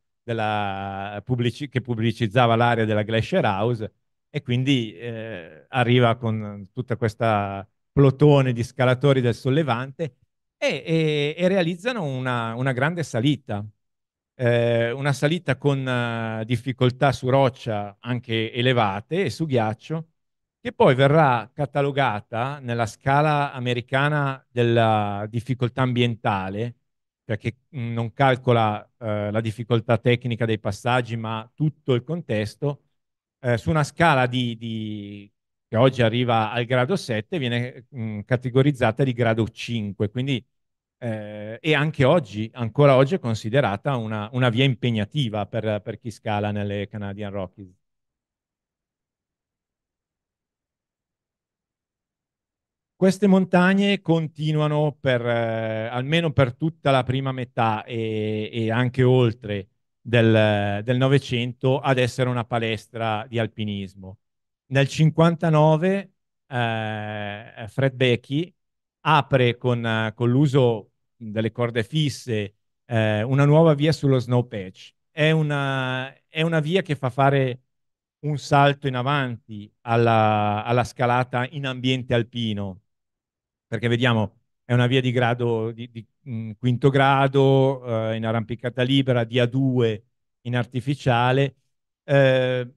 pubblici- che pubblicizzava l'area della Glacier House e quindi eh, arriva con tutta questa plotone di scalatori del Sollevante e, e, e realizzano una, una, grande salita, eh, una salita con eh, difficoltà su roccia anche elevate e su ghiaccio, che poi verrà catalogata nella scala americana della difficoltà ambientale perché non calcola eh, la difficoltà tecnica dei passaggi, ma tutto il contesto, eh, su una scala di, di, che oggi arriva al grado 7, viene mh, categorizzata di grado 5, quindi, eh, e anche oggi, ancora oggi è considerata una, una via impegnativa per, per chi scala nelle Canadian Rockies. Queste montagne continuano per, eh, almeno per tutta la prima metà e, e anche oltre del Novecento ad essere una palestra di alpinismo. Nel 59 eh, Fred Becky apre con, con l'uso delle corde fisse eh, una nuova via sullo snow patch. È una, è una, via che fa fare un salto in avanti alla, alla scalata in ambiente alpino perché vediamo è una via di grado di, di mh, quinto grado eh, in arrampicata libera, di A2 in artificiale eh,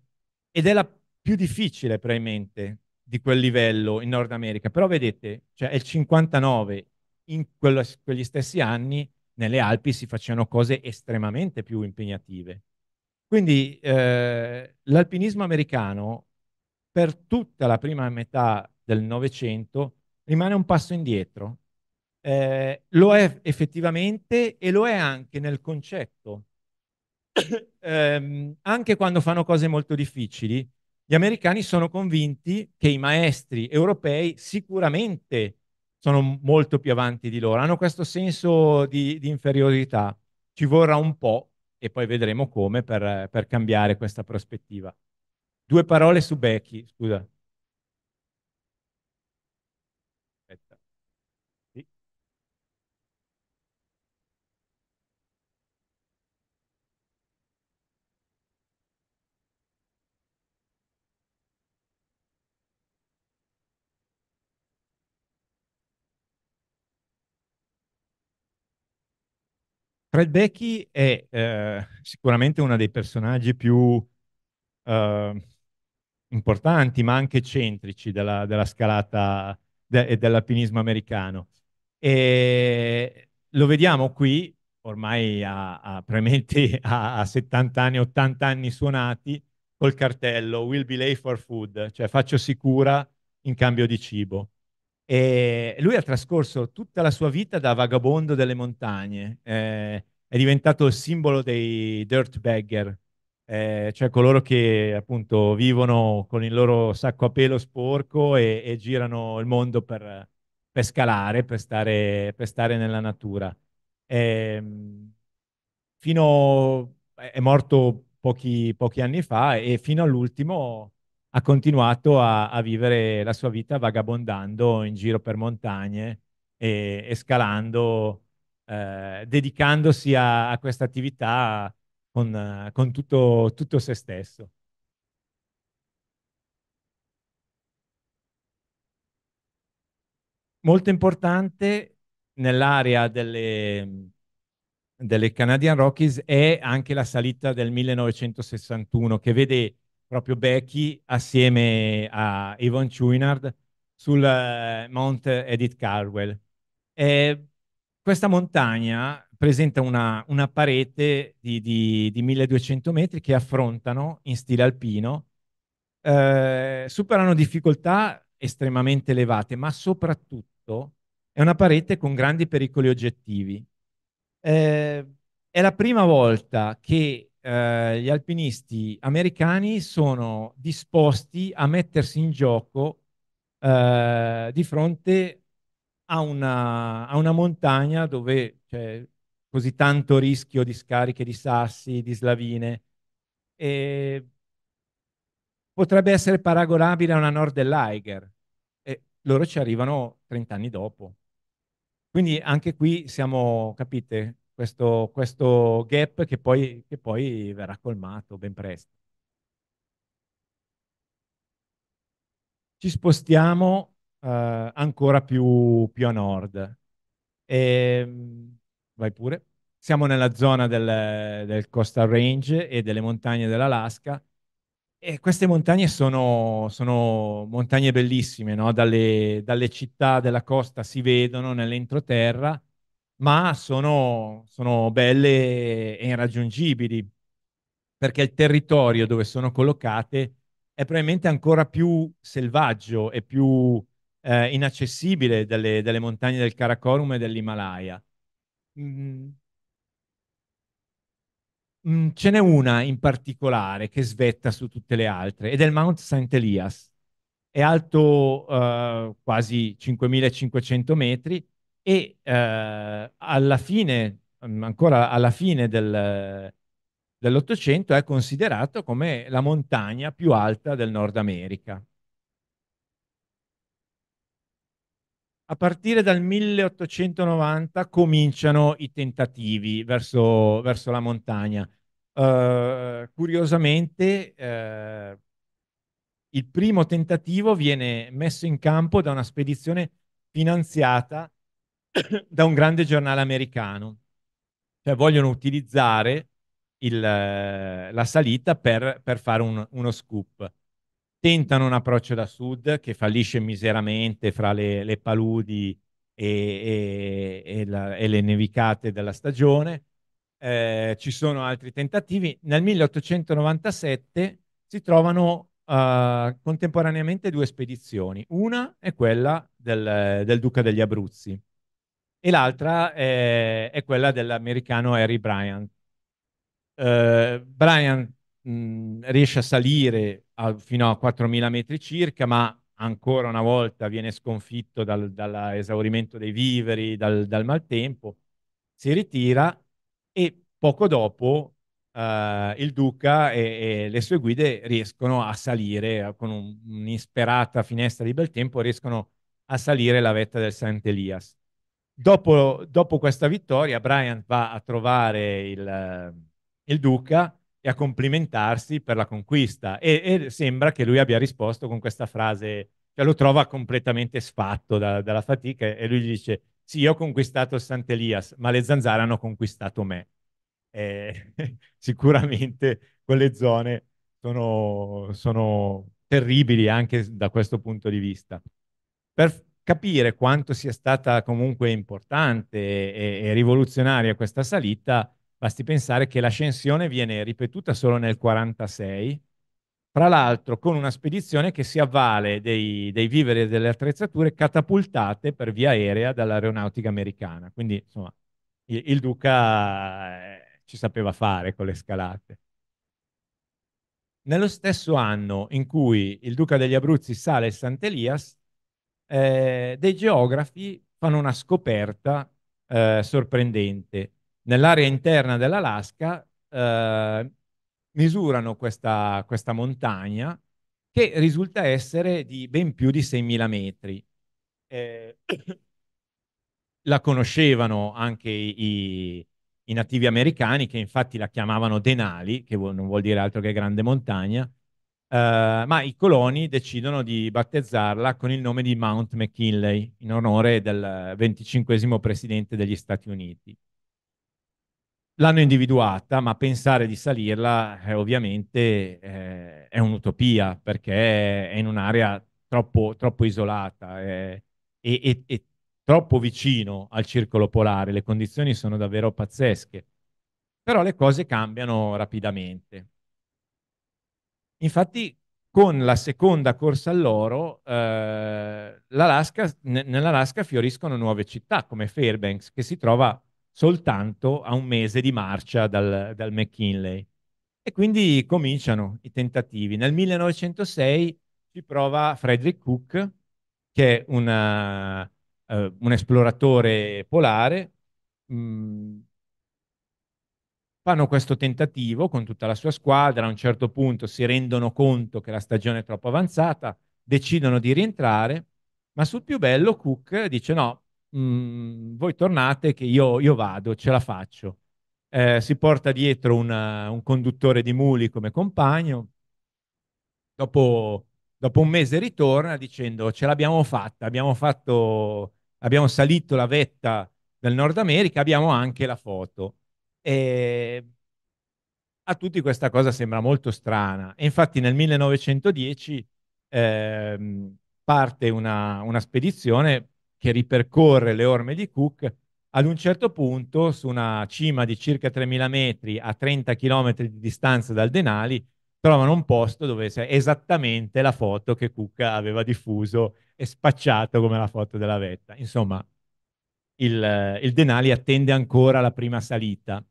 ed è la più difficile probabilmente di quel livello in Nord America, però vedete, cioè è il 59 in quello, quegli stessi anni nelle Alpi si facevano cose estremamente più impegnative. Quindi eh, l'alpinismo americano per tutta la prima metà del Novecento rimane un passo indietro. Eh, lo è effettivamente e lo è anche nel concetto. *coughs* eh, anche quando fanno cose molto difficili, gli americani sono convinti che i maestri europei sicuramente sono molto più avanti di loro, hanno questo senso di, di inferiorità. Ci vorrà un po' e poi vedremo come per, per cambiare questa prospettiva. Due parole su Becky, scusa. Fred Becky è eh, sicuramente uno dei personaggi più eh, importanti, ma anche centrici della, della scalata de, e dell'alpinismo americano. E lo vediamo qui, ormai a, a, prementi a, a 70 anni, 80 anni suonati, col cartello Will be lay for food, cioè faccio sicura in cambio di cibo. E lui ha trascorso tutta la sua vita da vagabondo delle montagne, eh, è diventato il simbolo dei dirtbagger, eh, cioè coloro che appunto vivono con il loro sacco a pelo sporco e, e girano il mondo per, per scalare, per stare, per stare, nella natura. Eh, fino, è morto pochi, pochi anni fa e fino all'ultimo ha continuato a, a, vivere la sua vita vagabondando in giro per montagne e, e scalando, eh, dedicandosi a, a questa attività con, con tutto, tutto se stesso. Molto importante nell'area delle, delle Canadian Rockies è anche la salita del 1961 che vede proprio Becky assieme a Yvonne Chouinard sul uh, Mount Edith Carwell. Eh, questa montagna presenta una, una parete di, di, di, 1200 metri che affrontano in stile alpino, eh, superano difficoltà estremamente elevate, ma soprattutto è una parete con grandi pericoli oggettivi. Eh, è la prima volta che eh, gli alpinisti americani sono disposti a mettersi in gioco eh, di fronte a una, a una montagna dove c'è così tanto rischio di scariche di sassi, di slavine. E potrebbe essere paragonabile a una Nord dell'Aiger e loro ci arrivano 30 anni dopo. Quindi anche qui siamo, capite, questo, questo gap che poi, che poi verrà colmato ben presto. Ci spostiamo eh, ancora più, più, a nord. E, ehm, vai pure. Siamo nella zona del, del Coastal Range e delle montagne dell'Alaska. E queste montagne sono, sono montagne bellissime, no? dalle, dalle, città della costa si vedono nell'entroterra ma sono, sono belle e irraggiungibili perché il territorio dove sono collocate è probabilmente ancora più selvaggio e più eh, inaccessibile delle, delle, montagne del Karakorum e dell'Himalaya. Mm. Mm, ce n'è una in particolare che svetta su tutte le altre ed è il Mount St. Elias. È alto eh, quasi 5500 metri e eh, alla fine, mm, ancora alla fine del, dell'Ottocento, è considerato come la montagna più alta del Nord America. A partire dal 1890 cominciano i tentativi verso, verso la montagna. Uh, curiosamente, uh, il primo tentativo viene messo in campo da una spedizione finanziata *coughs* da un grande giornale americano. Cioè vogliono utilizzare il, eh, la salita per, per fare un, uno scoop. Tentano un approccio da sud che fallisce miseramente fra le, le paludi e, e, e, la, e, le nevicate della stagione. Eh, ci sono altri tentativi. Nel 1897 si trovano eh, contemporaneamente due spedizioni. Una è quella del, del duca degli Abruzzi, e l'altra è, eh, è, quella dell'americano Harry Bryant. Eh, Bryant mh, riesce a salire a, fino a 4.000 metri circa, ma ancora una volta viene sconfitto dall'esaurimento dei viveri, dal, dal, maltempo, si ritira e poco dopo eh, il duca e, e, le sue guide riescono a salire con un, un'isperata finestra di bel tempo, riescono a salire la vetta del Sant'Elias. Dopo, dopo, questa vittoria, Brian va a trovare il, il, duca e a complimentarsi per la conquista. E, e, sembra che lui abbia risposto con questa frase, cioè lo trova completamente sfatto da, dalla fatica e lui gli dice: Sì, io ho conquistato il Sant'Elias, ma le zanzare hanno conquistato me. E, *laughs* sicuramente quelle zone sono, sono, terribili anche da questo punto di vista. Per, capire quanto sia stata comunque importante e, e rivoluzionaria questa salita, basti pensare che l'ascensione viene ripetuta solo nel 1946, fra l'altro con una spedizione che si avvale dei, dei viveri e delle attrezzature catapultate per via aerea dall'aeronautica americana. Quindi, insomma, il, il Duca eh, ci sapeva fare con le scalate. Nello stesso anno in cui il Duca degli Abruzzi sale il Sant'Elias, eh, dei geografi fanno una scoperta eh, sorprendente. Nell'area interna dell'Alaska eh, misurano questa, questa, montagna che risulta essere di ben più di 6.000 metri. Eh, *coughs* la conoscevano anche i, i nativi americani che infatti la chiamavano Denali, che non vuol dire altro che grande montagna, Uh, ma i coloni decidono di battezzarla con il nome di Mount McKinley in onore del venticinquesimo presidente degli Stati Uniti. L'hanno individuata, ma pensare di salirla eh, ovviamente eh, è un'utopia perché è in un'area troppo, troppo isolata eh, e, e, e troppo vicino al circolo polare. Le condizioni sono davvero pazzesche. Però le cose cambiano rapidamente. Infatti con la seconda corsa all'oro eh, nell'Alaska fioriscono nuove città come Fairbanks che si trova soltanto a un mese di marcia dal, dal McKinley. E quindi cominciano i tentativi. Nel 1906 ci prova Frederick Cook, che è una, eh, un esploratore polare, mh, mm, fanno questo tentativo con tutta la sua squadra, a un certo punto si rendono conto che la stagione è troppo avanzata, decidono di rientrare, ma sul più bello Cook dice no, mh, mm, voi tornate che io, io, vado, ce la faccio. Eh, si porta dietro una, un conduttore di muli come compagno, dopo, dopo un mese ritorna dicendo ce l'abbiamo fatta, abbiamo, fatto, abbiamo salito la vetta del Nord America, abbiamo anche la foto. E a tutti questa cosa sembra molto strana. E infatti nel 1910 eh, parte una, una, spedizione che ripercorre le orme di Cook. Ad un certo punto, su una cima di circa 3.000 metri a 30 km di distanza dal Denali, trovano un posto dove c'è esattamente la foto che Cook aveva diffuso e spacciato come la foto della vetta. Insomma, il, il Denali attende ancora la prima salita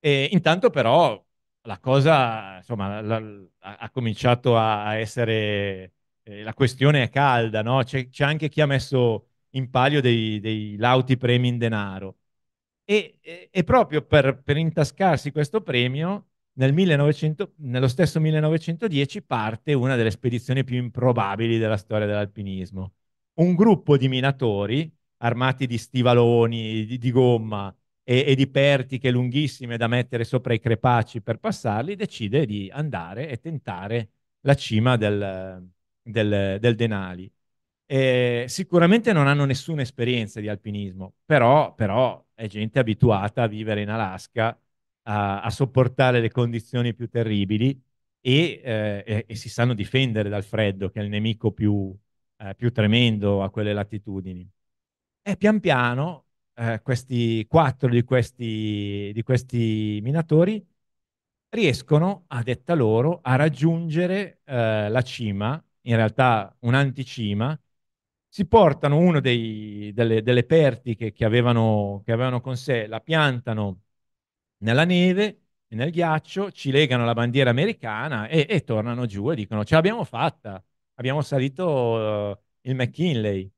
e intanto però la cosa, insomma, la, la, ha cominciato a essere, eh, la questione è calda, no? C'è, c'è, anche chi ha messo in palio dei, dei lauti premi in denaro. E, e, e proprio per, per, intascarsi questo premio, nel 1900, nello stesso 1910 parte una delle spedizioni più improbabili della storia dell'alpinismo. Un gruppo di minatori armati di stivaloni, di, di gomma, e, e, di pertiche lunghissime da mettere sopra i crepaci per passarli, decide di andare e tentare la cima del, del, del Denali. E sicuramente non hanno nessuna esperienza di alpinismo, però, però è gente abituata a vivere in Alaska, a, a sopportare le condizioni più terribili e, eh, e, e, si sanno difendere dal freddo, che è il nemico più, eh, più tremendo a quelle latitudini. E pian piano eh, questi quattro di questi, di questi minatori riescono, a detta loro, a raggiungere eh, la cima, in realtà un'anticima, si portano una delle, delle, perti che, avevano, che, avevano, con sé, la piantano nella neve nel ghiaccio, ci legano la bandiera americana e, e tornano giù e dicono ce l'abbiamo fatta, abbiamo salito uh, il McKinley.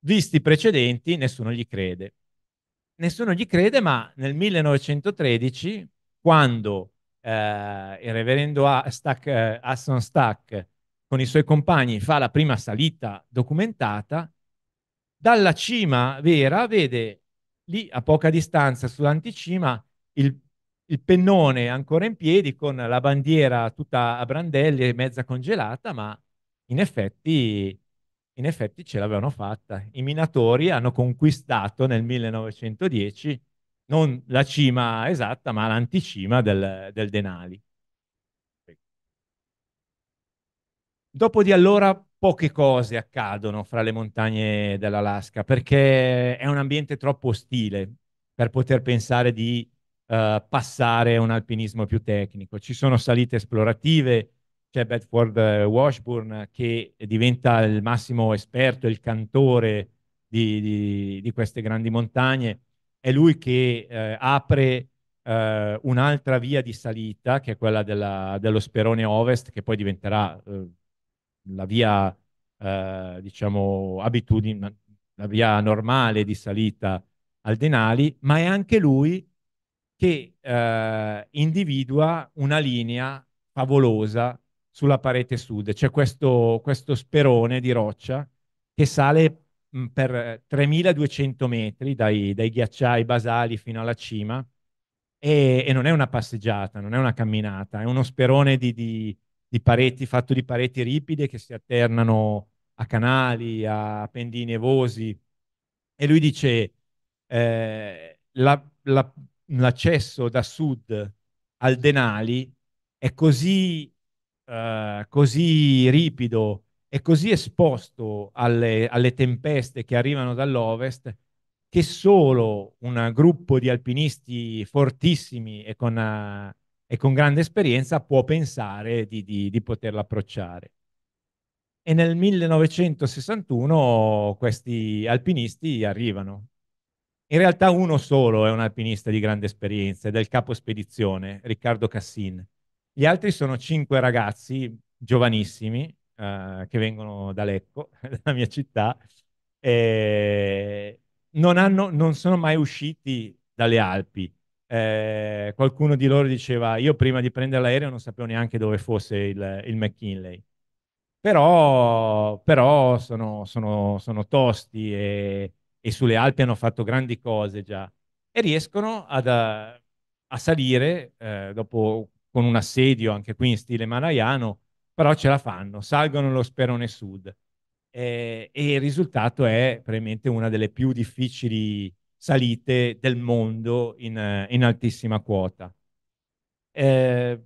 Visti i precedenti, nessuno gli crede. Nessuno gli crede, ma nel 1913, quando eh, il reverendo A- Stack, eh, Aston Stack con i suoi compagni fa la prima salita documentata, dalla cima vera vede lì a poca distanza sull'anticima il, il pennone ancora in piedi con la bandiera tutta a brandelli e mezza congelata, ma in effetti in effetti ce l'avevano fatta. I minatori hanno conquistato nel 1910 non la cima esatta, ma l'anticima del, del Denali. Dopo di allora poche cose accadono fra le montagne dell'Alaska perché è un ambiente troppo ostile per poter pensare di uh, passare a un alpinismo più tecnico. Ci sono salite esplorative, c'è Bedford eh, Washburn che diventa il massimo esperto, il cantore di, di, di queste grandi montagne. È lui che eh, apre eh, un'altra via di salita, che è quella della, dello Sperone Ovest, che poi diventerà eh, la via, eh, diciamo, abitudine, la via normale di salita al Denali, ma è anche lui che eh, individua una linea favolosa sulla parete sud. C'è questo, questo sperone di roccia che sale mm, per 3200 eh, metri dai, dai, ghiacciai basali fino alla cima e, e, non è una passeggiata, non è una camminata, è uno sperone di, di, di pareti, fatto di pareti ripide che si alternano a canali, a pendii nevosi. E lui dice, eh, la, la, l'accesso da sud al Denali è così eh, così ripido e così esposto alle, alle tempeste che arrivano dall'ovest che solo un gruppo di alpinisti fortissimi e con, uh, e con grande esperienza può pensare di, di, di poterla approcciare. E nel 1961 questi alpinisti arrivano. In realtà uno solo è un alpinista di grande esperienza, ed è il capo spedizione, Riccardo Cassin. Gli altri sono cinque ragazzi giovanissimi eh, che vengono da Lecco, *laughs* dalla mia città, e non, hanno, non, sono mai usciti dalle Alpi. Eh, qualcuno di loro diceva, io prima di prendere l'aereo non sapevo neanche dove fosse il, il McKinley. Però, però sono, sono, sono, tosti e, e, sulle Alpi hanno fatto grandi cose già e riescono ad, a, a salire eh, dopo con un assedio anche qui in stile manaiano, però ce la fanno, salgono lo Sperone Sud. Eh, e il risultato è probabilmente una delle più difficili salite del mondo in, eh, in altissima quota. Eh,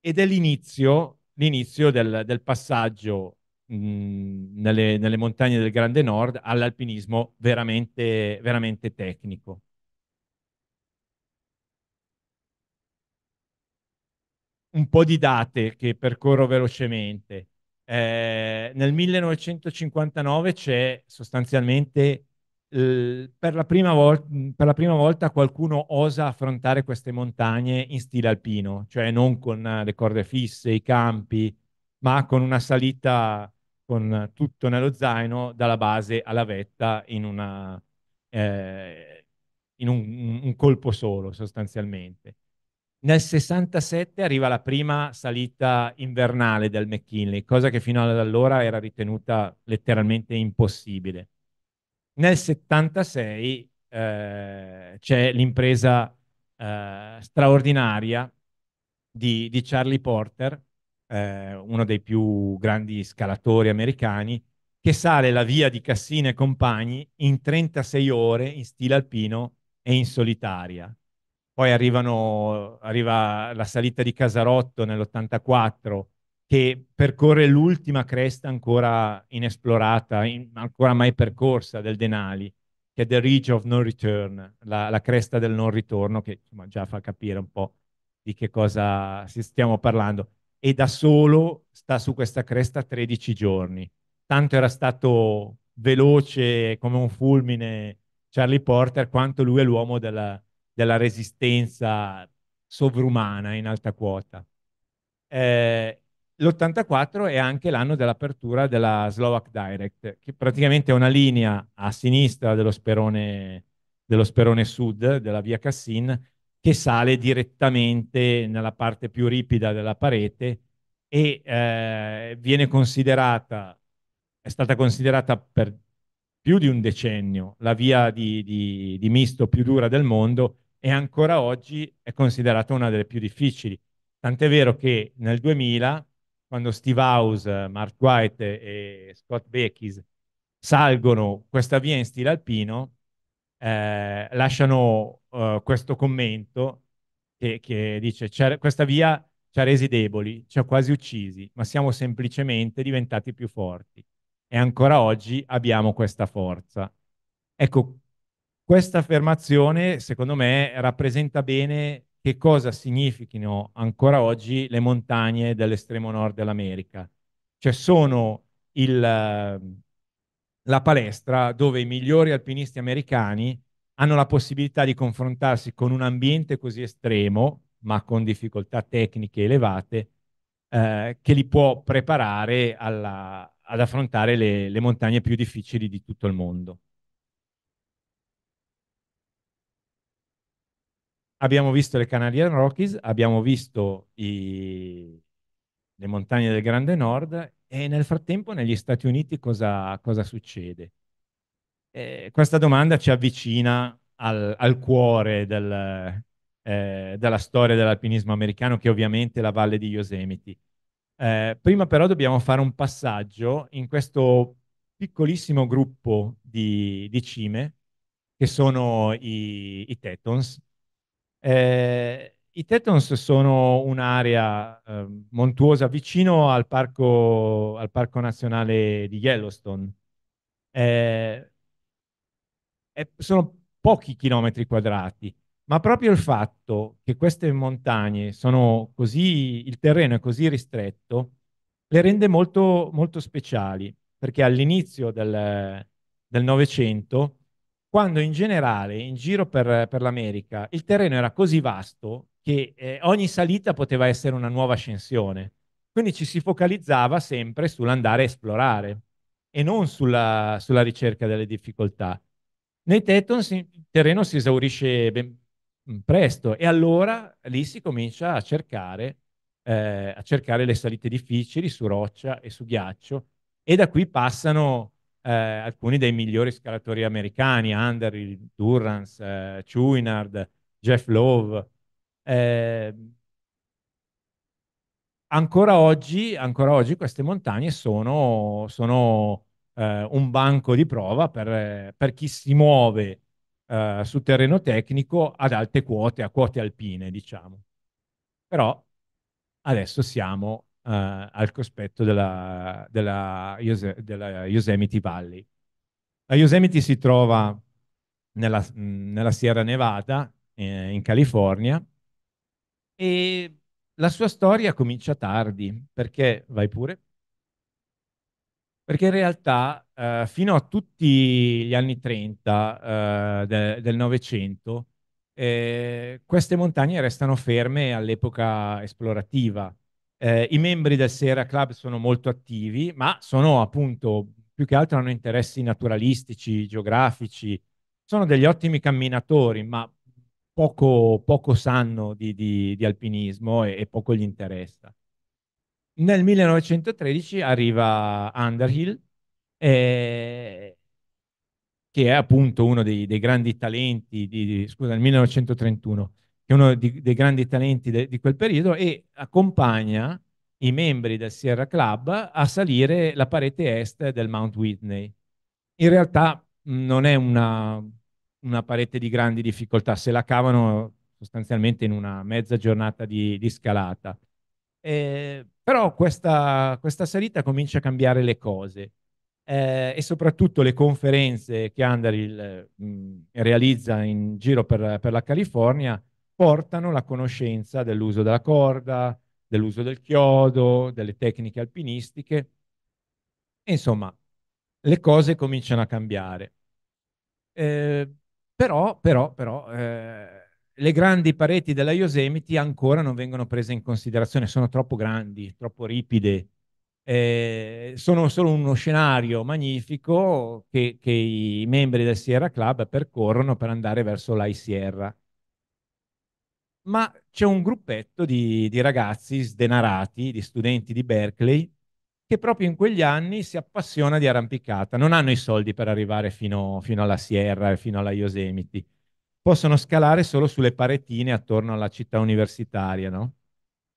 ed è l'inizio, l'inizio del, del, passaggio mh, nelle, nelle, montagne del Grande Nord all'alpinismo veramente, veramente tecnico. un po' di date che percorro velocemente. Eh, nel 1959 c'è sostanzialmente eh, per, la prima vol- per, la prima volta qualcuno osa affrontare queste montagne in stile alpino, cioè non con le corde fisse, i campi, ma con una salita con tutto nello zaino dalla base alla vetta in, una, eh, in un, un colpo solo sostanzialmente. Nel 67 arriva la prima salita invernale del McKinley, cosa che fino ad allora era ritenuta letteralmente impossibile. Nel 76 eh, c'è l'impresa eh, straordinaria di, di, Charlie Porter, eh, uno dei più grandi scalatori americani, che sale la via di Cassina e compagni in 36 ore in stile alpino e in solitaria poi arrivano, arriva la salita di Casarotto nell'84 che percorre l'ultima cresta ancora inesplorata, in, ancora mai percorsa del Denali, che è The Ridge of No Return, la, la cresta del non ritorno, che insomma, già fa capire un po' di che cosa stiamo parlando. E da solo sta su questa cresta 13 giorni. Tanto era stato veloce come un fulmine Charlie Porter, quanto lui è l'uomo della, della resistenza sovrumana in alta quota. Eh, L'84 è anche l'anno dell'apertura della Slovak Direct, che praticamente è una linea a sinistra dello sperone, dello sperone sud della via Cassin, che sale direttamente nella parte più ripida della parete e eh, viene considerata, è stata considerata per più di un decennio la via di, di, di misto più dura del mondo e ancora oggi è considerata una delle più difficili. Tant'è vero che nel 2000, quando Steve House, Mark White e Scott Beckis salgono questa via in stile alpino, eh, lasciano eh, questo commento che, che dice questa via ci ha resi deboli, ci ha quasi uccisi, ma siamo semplicemente diventati più forti e ancora oggi abbiamo questa forza. Ecco, questa affermazione, secondo me, rappresenta bene che cosa significhino ancora oggi le montagne dell'estremo nord dell'America. Cioè sono il, la palestra dove i migliori alpinisti americani hanno la possibilità di confrontarsi con un ambiente così estremo, ma con difficoltà tecniche elevate, eh, che li può preparare alla, ad affrontare le, le montagne più difficili di tutto il mondo. abbiamo visto le Canadian Rockies, abbiamo visto i... le montagne del Grande Nord e nel frattempo negli Stati Uniti cosa, cosa succede? Eh, questa domanda ci avvicina al, al cuore del, eh, della storia dell'alpinismo americano, che è ovviamente è la valle di Yosemite. Eh, prima però dobbiamo fare un passaggio in questo piccolissimo gruppo di, di cime, che sono i, i Tetons, eh, I Tetons sono un'area eh, montuosa vicino al parco, al parco, nazionale di Yellowstone. Eh, sono pochi chilometri quadrati, ma proprio il fatto che queste montagne sono così, il terreno è così ristretto, le rende molto, molto speciali, perché all'inizio del Novecento quando in generale in giro per, per l'America il terreno era così vasto che eh, ogni salita poteva essere una nuova ascensione. Quindi ci si focalizzava sempre sull'andare a esplorare e non sulla, sulla ricerca delle difficoltà. Nei Tetons il terreno si esaurisce ben mm, presto e allora lì si comincia a cercare, eh, a cercare le salite difficili su roccia e su ghiaccio e da qui passano eh, alcuni dei migliori scalatori americani, Underhill, Durrance, eh, Chouinard, Jeff Love. Eh, ancora, oggi, ancora, oggi, queste montagne sono, sono eh, un banco di prova per, per chi si muove eh, su terreno tecnico ad alte quote, a quote alpine, diciamo. Però adesso siamo Uh, al cospetto della, della, della, Yosemite Valley. La Yosemite si trova nella, nella Sierra Nevada, eh, in California, e la sua storia comincia tardi, perché, vai pure, perché in realtà eh, fino a tutti gli anni 30 eh, del Novecento eh, queste montagne restano ferme all'epoca esplorativa, eh, I membri del Sierra Club sono molto attivi, ma sono appunto più che altro hanno interessi naturalistici, geografici, sono degli ottimi camminatori, ma poco, poco sanno di, di, di alpinismo e, e poco gli interessa. Nel 1913 arriva Underhill, eh, che è appunto uno dei, dei grandi talenti, di, di, scusa, nel 1931, è uno di, dei grandi talenti de, di quel periodo, e accompagna i membri del Sierra Club a salire la parete est del Mount Whitney. In realtà mm, non è una, una parete di grandi difficoltà, se la cavano sostanzialmente in una mezza giornata di, di scalata. Eh, però questa, questa, salita comincia a cambiare le cose eh, e soprattutto le conferenze che Underhill mh, mm, realizza in giro per, per la California portano la conoscenza dell'uso della corda, dell'uso del chiodo, delle tecniche alpinistiche. E, insomma, le cose cominciano a cambiare. Eh, però, però, però eh, le grandi pareti della Yosemite ancora non vengono prese in considerazione, sono troppo grandi, troppo ripide, eh, sono solo uno scenario magnifico che, che, i membri del Sierra Club percorrono per andare verso l'High Sierra ma c'è un gruppetto di, di ragazzi sdenarati, di studenti di Berkeley, che proprio in quegli anni si appassiona di arrampicata. Non hanno i soldi per arrivare fino, fino alla Sierra e fino alla Yosemite. Possono scalare solo sulle paretine attorno alla città universitaria, no?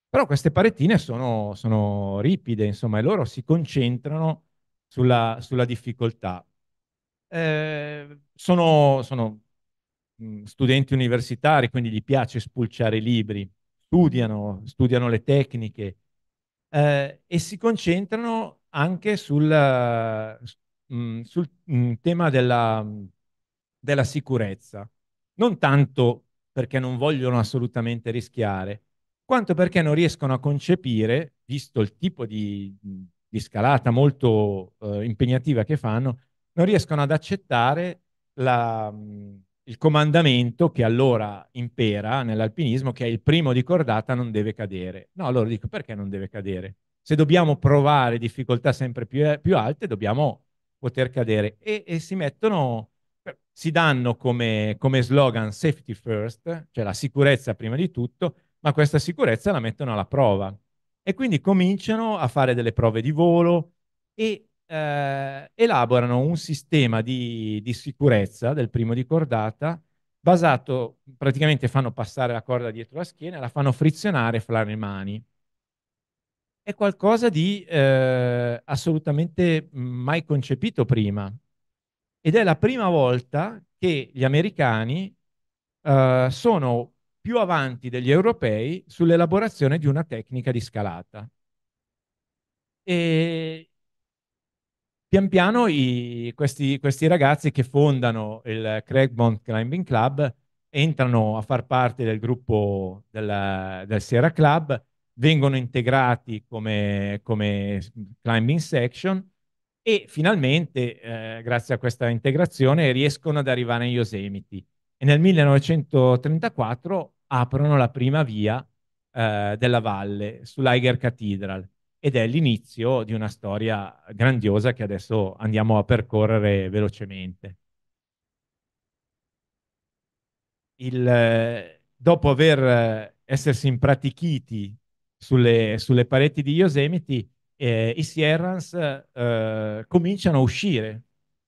Però queste paretine sono, sono ripide, insomma, e loro si concentrano sulla, sulla difficoltà. Eh, sono, sono studenti universitari, quindi gli piace spulciare i libri, studiano, studiano le tecniche eh, e si concentrano anche sul, mh, sul mh, tema della, della sicurezza, non tanto perché non vogliono assolutamente rischiare, quanto perché non riescono a concepire, visto il tipo di, di scalata molto eh, impegnativa che fanno, non riescono ad accettare la, mh, il comandamento che allora impera nell'alpinismo, che è il primo di cordata, non deve cadere. No, allora dico perché non deve cadere? Se dobbiamo provare difficoltà sempre più, eh, più alte, dobbiamo poter cadere. E, e si mettono, eh, si danno come, come, slogan safety first, cioè la sicurezza prima di tutto, ma questa sicurezza la mettono alla prova. E quindi cominciano a fare delle prove di volo e eh, elaborano un sistema di, di, sicurezza del primo di cordata basato, praticamente fanno passare la corda dietro la schiena, la fanno frizionare fra le mani. È qualcosa di eh, assolutamente mai concepito prima ed è la prima volta che gli americani eh, sono più avanti degli europei sull'elaborazione di una tecnica di scalata. E pian piano i, questi, questi, ragazzi che fondano il Craigmont Climbing Club entrano a far parte del gruppo della, del Sierra Club, vengono integrati come, come climbing section e finalmente, eh, grazie a questa integrazione, riescono ad arrivare in Yosemite. E nel 1934 aprono la prima via eh, della valle sull'Eiger Cathedral ed è l'inizio di una storia grandiosa che adesso andiamo a percorrere velocemente. Il, eh, dopo aver eh, essersi impratichiti sulle, sulle pareti di Yosemite, eh, i Sierrans eh, cominciano a uscire,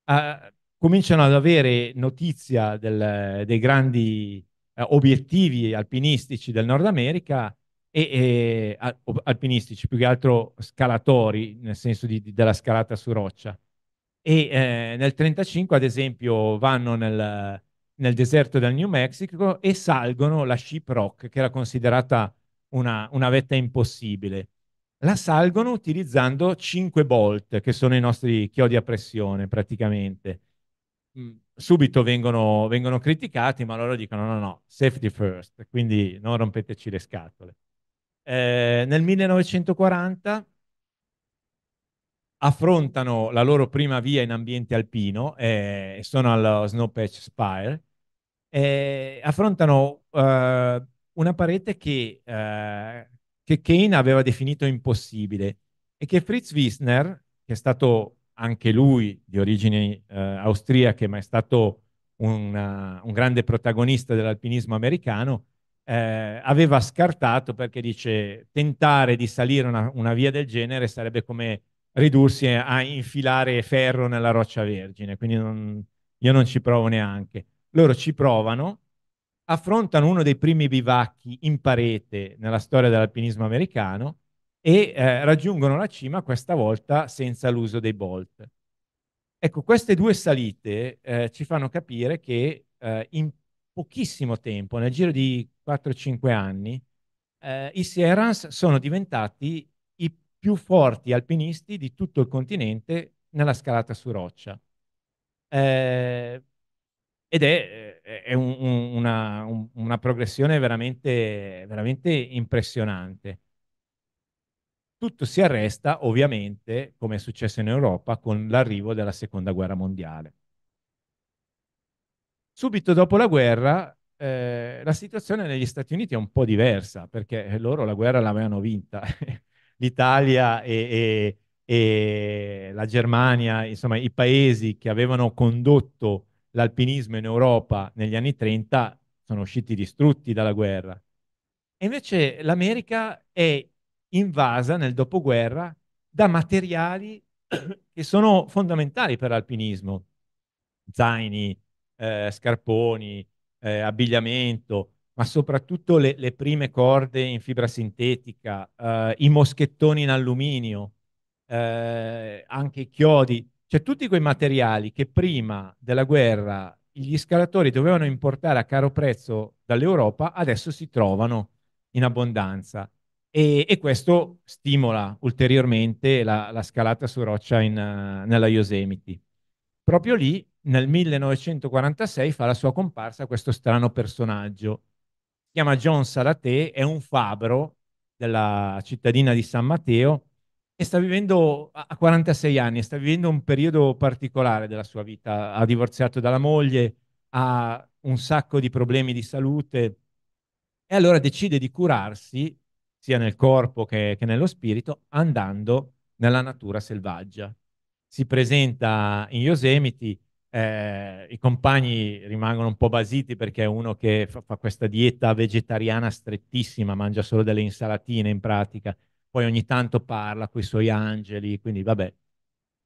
a, cominciano ad avere notizia del, dei grandi eh, obiettivi alpinistici del Nord America e, e, alpinistici, più che altro scalatori, nel senso di, di, della scalata su roccia. E eh, nel 35, ad esempio, vanno nel, nel, deserto del New Mexico e salgono la Ship Rock, che era considerata una, una vetta impossibile. La salgono utilizzando 5 bolt, che sono i nostri chiodi a pressione praticamente. Mm, subito vengono, vengono, criticati, ma loro dicono no, no, safety first, quindi non rompeteci le scatole. Eh, nel 1940 affrontano la loro prima via in ambiente alpino eh, e eh, sono allo Snowpatch Spire eh, affrontano eh, una parete che, eh, che, Kane aveva definito impossibile e che Fritz Wissner, che è stato anche lui di origini eh, austriache ma è stato un, uh, un grande protagonista dell'alpinismo americano, eh, aveva scartato perché dice tentare di salire una, una via del genere sarebbe come ridursi a infilare ferro nella roccia vergine, quindi non, io non ci provo neanche. Loro ci provano, affrontano uno dei primi bivacchi in parete nella storia dell'alpinismo americano e eh, raggiungono la cima questa volta senza l'uso dei bolt. Ecco, queste due salite eh, ci fanno capire che eh, in pochissimo tempo, nel giro di 4-5 anni, eh, i Sierrans sono diventati i più forti alpinisti di tutto il continente nella scalata su roccia. Eh, ed è, eh, è un, un, una, un, una, progressione veramente, veramente impressionante. Tutto si arresta, ovviamente, come è successo in Europa, con l'arrivo della Seconda Guerra Mondiale. Subito dopo la guerra, eh, la situazione negli Stati Uniti è un po' diversa perché eh, loro la guerra l'avevano vinta, *laughs* l'Italia e, e, e, la Germania, insomma i paesi che avevano condotto l'alpinismo in Europa negli anni 30 sono usciti distrutti dalla guerra. E invece l'America è invasa nel dopoguerra da materiali *coughs* che sono fondamentali per l'alpinismo, zaini, eh, scarponi, eh, abbigliamento, ma soprattutto le, le, prime corde in fibra sintetica, eh, i moschettoni in alluminio, eh, anche i chiodi, cioè tutti quei materiali che prima della guerra gli scalatori dovevano importare a caro prezzo dall'Europa, adesso si trovano in abbondanza. E, e, questo stimola ulteriormente la, la scalata su roccia in, uh, nella Yosemite. Proprio lì nel 1946 fa la sua comparsa questo strano personaggio. Si chiama John Salatè, è un fabbro della cittadina di San Matteo e sta vivendo a 46 anni, sta vivendo un periodo particolare della sua vita. Ha divorziato dalla moglie, ha un sacco di problemi di salute e allora decide di curarsi sia nel corpo che, che nello spirito andando nella natura selvaggia. Si presenta in Yosemite eh, i compagni rimangono un po' basiti perché è uno che fa, fa, questa dieta vegetariana strettissima, mangia solo delle insalatine in pratica, poi ogni tanto parla con i suoi angeli, quindi vabbè.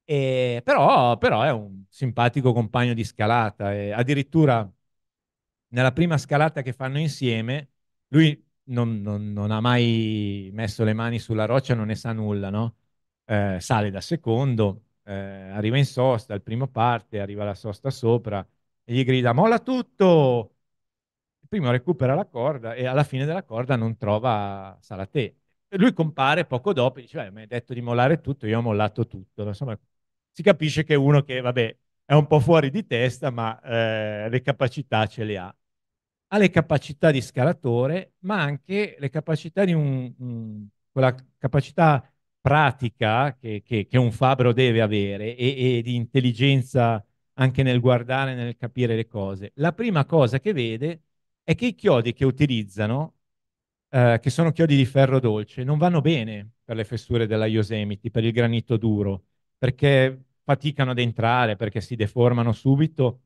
E, però, però, è un simpatico compagno di scalata e addirittura nella prima scalata che fanno insieme lui non, non, non ha mai messo le mani sulla roccia, non ne sa nulla, no? eh, sale da secondo, eh, arriva in sosta, il primo parte, arriva la sosta sopra e gli grida molla tutto! Il primo recupera la corda e alla fine della corda non trova Salate. E lui compare poco dopo e dice, mi hai detto di mollare tutto, io ho mollato tutto. Insomma, si capisce che è uno che, vabbè, è un po' fuori di testa, ma eh, le capacità ce le ha. Ha le capacità di scalatore, ma anche le capacità di un, un quella capacità pratica che, che, che, un fabbro deve avere e, e, di intelligenza anche nel guardare, nel capire le cose. La prima cosa che vede è che i chiodi che utilizzano, eh, che sono chiodi di ferro dolce, non vanno bene per le fessure della Yosemite, per il granito duro, perché faticano ad entrare, perché si deformano subito.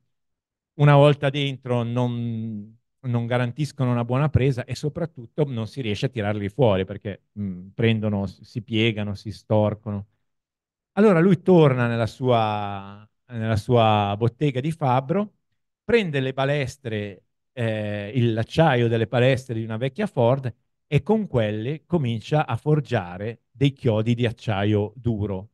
Una volta dentro non, non garantiscono una buona presa e soprattutto non si riesce a tirarli fuori perché mh, mm, prendono, si piegano, si storcono. Allora lui torna nella sua, nella sua bottega di fabbro, prende le palestre, eh, l'acciaio delle palestre di una vecchia Ford e con quelle comincia a forgiare dei chiodi di acciaio duro.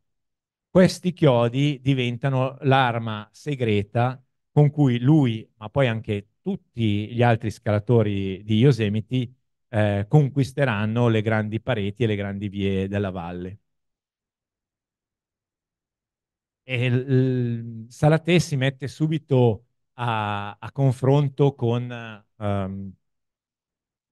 Questi chiodi diventano l'arma segreta con cui lui, ma poi anche tutti gli altri scalatori di Yosemite eh, conquisteranno le grandi pareti e le grandi vie della valle. E Salate si mette subito a, a confronto con, um,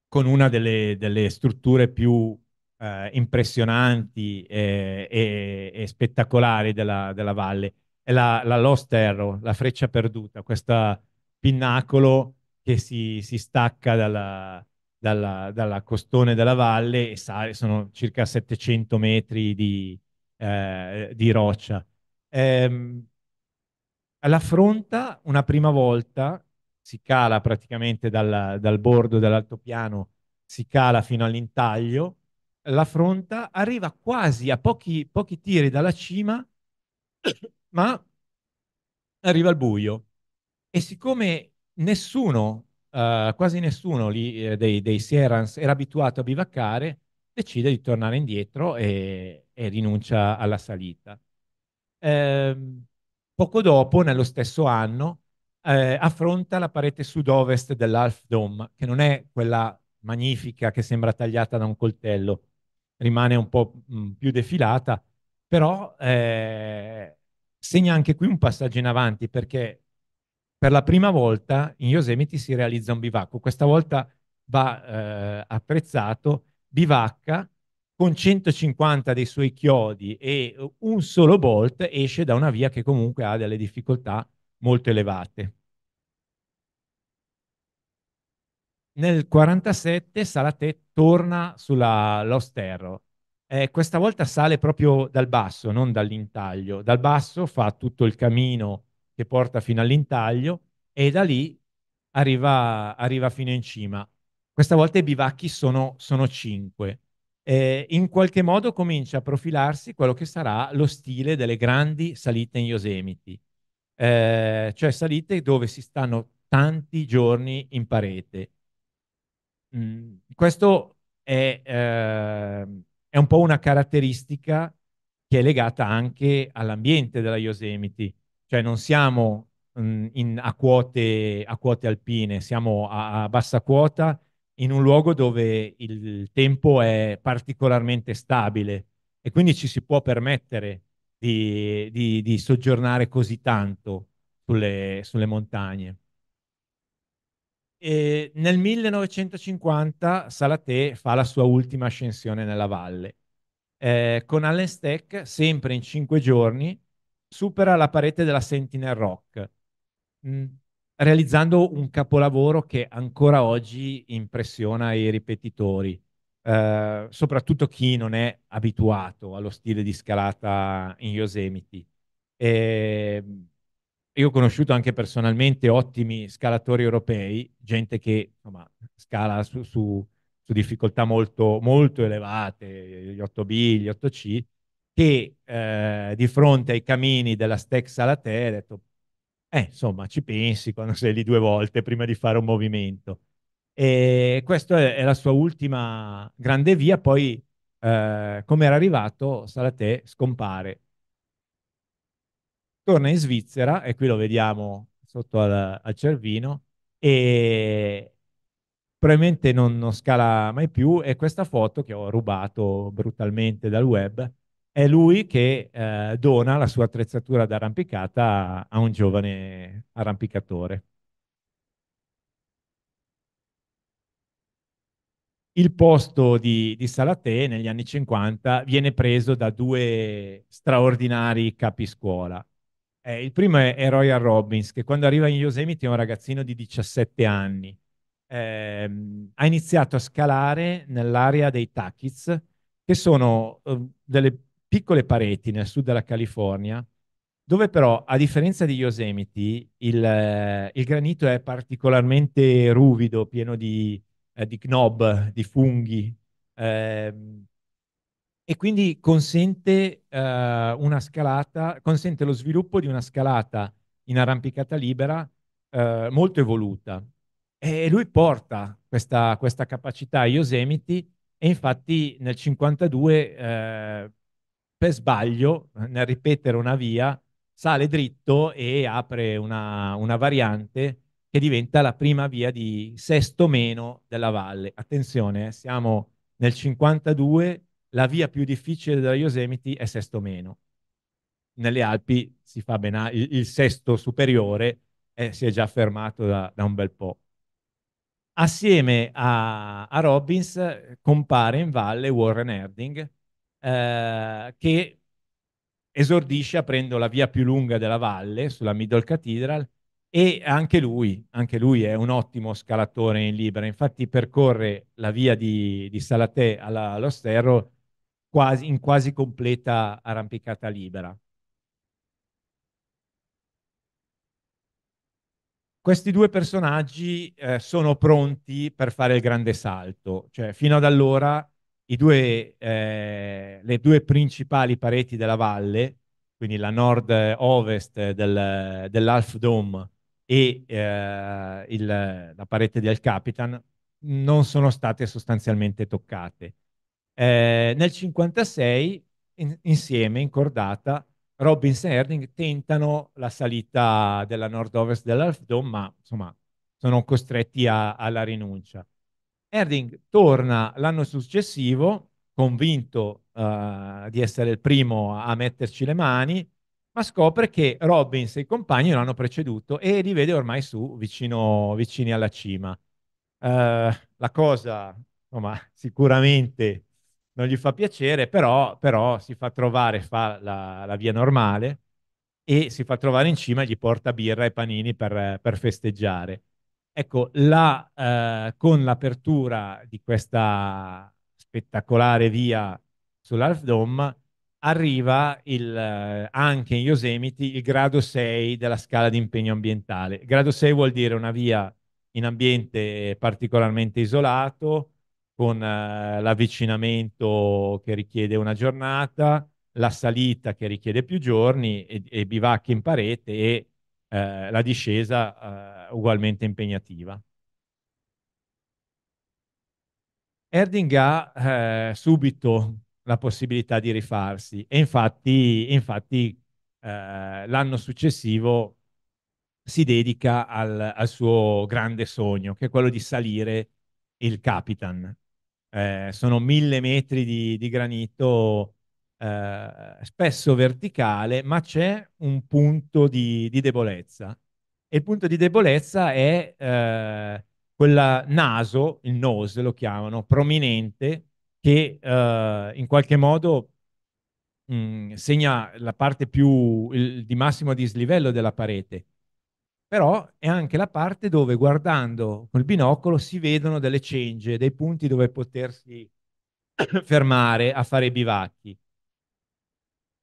con una delle, delle, strutture più eh, impressionanti e, eh, e, e spettacolari della, della, valle, è la, la Lost Arrow, la freccia perduta, questa pinnacolo che si, si stacca dalla, dalla, dalla, costone della valle e sale, sono circa 700 metri di, eh, di roccia. Ehm, All'affronta una prima volta si cala praticamente dal, dal bordo dell'altopiano, si cala fino all'intaglio, l'affronta arriva quasi a pochi, pochi tiri dalla cima, *coughs* ma arriva al buio e siccome nessuno, uh, quasi nessuno lì, eh, dei, dei Sierrans era abituato a bivaccare, decide di tornare indietro e, e rinuncia alla salita. Eh, poco dopo, nello stesso anno, eh, affronta la parete sud-ovest dell'Alf Dome, che non è quella magnifica che sembra tagliata da un coltello, rimane un po' mh, mm, più defilata, però eh, segna anche qui un passaggio in avanti perché per la prima volta in Yosemite si realizza un bivacco. Questa volta va eh, apprezzato, bivacca con 150 dei suoi chiodi e un solo bolt esce da una via che comunque ha delle difficoltà molto elevate. Nel 1947 Salate torna sulla Lost Terror. Eh, questa volta sale proprio dal basso, non dall'intaglio. Dal basso fa tutto il cammino che porta fino all'intaglio e da lì arriva, arriva fino in cima. Questa volta i bivacchi sono, sono cinque. Eh, in qualche modo comincia a profilarsi quello che sarà lo stile delle grandi salite in Yosemite, eh, cioè salite dove si stanno tanti giorni in parete. Mm, questo è, eh, è, un po' una caratteristica che è legata anche all'ambiente della Yosemite cioè non siamo mh, mm, in, a, quote, a, quote, alpine, siamo a, a, bassa quota in un luogo dove il tempo è particolarmente stabile e quindi ci si può permettere di, di, di soggiornare così tanto sulle, sulle montagne. E nel 1950 Salatè fa la sua ultima ascensione nella valle. Eh, con Allen Steck, sempre in cinque giorni, supera la parete della Sentinel Rock, mh, mm, realizzando un capolavoro che ancora oggi impressiona i ripetitori, eh, soprattutto chi non è abituato allo stile di scalata in Yosemite. E, ehm, io ho conosciuto anche personalmente ottimi scalatori europei, gente che insomma, scala su, su, su difficoltà molto, molto elevate, gli 8B, gli 8C, che eh, di fronte ai camini della Stec Salate ha detto, eh, insomma, ci pensi quando sei lì due volte prima di fare un movimento. E questa è la sua ultima grande via, poi eh, come era arrivato Salate scompare. Torna in Svizzera, e qui lo vediamo sotto al, al Cervino, e probabilmente non, non, scala mai più e questa foto che ho rubato brutalmente dal web è lui che eh, dona la sua attrezzatura d'arrampicata a un giovane arrampicatore. Il posto di, di Salatè negli anni 50 viene preso da due straordinari capiscuola. Eh, il primo è, è, Royal Robbins, che quando arriva in Yosemite è un ragazzino di 17 anni. Eh, ha iniziato a scalare nell'area dei Takiz, che sono eh, delle piccole pareti nel sud della California, dove però, a differenza di Yosemite, il, eh, il granito è particolarmente ruvido, pieno di, eh, di knob, di funghi, eh, e quindi consente, eh, una scalata, consente lo sviluppo di una scalata in arrampicata libera eh, molto evoluta. E lui porta questa, questa capacità a Yosemite e infatti nel 1952 per sbaglio, nel ripetere una via, sale dritto e apre una, una variante che diventa la prima via di sesto meno della valle. Attenzione, eh, siamo nel 52, la via più difficile della Yosemite è sesto meno. Nelle Alpi si fa ben il, il sesto superiore eh, si è già fermato da, da, un bel po'. Assieme a, a Robbins eh, compare in valle Warren Herding, eh, che esordisce aprendo la via più lunga della valle, sulla Middle Cathedral, e anche lui, anche lui è un ottimo scalatore in libera, infatti percorre la via di, di Salatè Sterro quasi, in quasi completa arrampicata libera. Questi due personaggi eh, sono pronti per fare il grande salto, cioè fino ad allora due, eh, le due principali pareti della valle, quindi la nord-ovest del, dell'Alf Dome e eh, il, la parete del Capitan, non sono state sostanzialmente toccate. Eh, nel 1956, in, insieme, in cordata, Robbins e Herding tentano la salita della nord-ovest dell'Alf Dome, ma insomma sono costretti a, alla rinuncia. Erding torna l'anno successivo, convinto uh, di essere il primo a metterci le mani, ma scopre che Robbins e i compagni l'hanno preceduto e li vede ormai su, vicino, vicini alla cima. Uh, la cosa insomma, sicuramente non gli fa piacere, però, però si fa trovare, fa la, la, via normale e si fa trovare in cima, e gli porta birra e panini per, per festeggiare. Ecco, la, eh, con l'apertura di questa spettacolare via sull'Alf Dome arriva il, eh, anche in Yosemite il grado 6 della scala di impegno ambientale. grado 6 vuol dire una via in ambiente particolarmente isolato, con eh, l'avvicinamento che richiede una giornata, la salita che richiede più giorni e, e bivacchi in parete e eh, la discesa eh, ugualmente impegnativa. Erding ha eh, subito la possibilità di rifarsi e infatti, infatti eh, l'anno successivo si dedica al, al, suo grande sogno, che è quello di salire il Capitan. Eh, sono mille metri di, di granito eh, spesso verticale, ma c'è un punto di, di, debolezza. E il punto di debolezza è eh, quel naso, il nose lo chiamano, prominente, che eh, in qualche modo mh, mm, segna la parte più il, di massimo dislivello della parete però è anche la parte dove guardando col binocolo si vedono delle cenge, dei punti dove potersi *coughs* fermare a fare i bivacchi.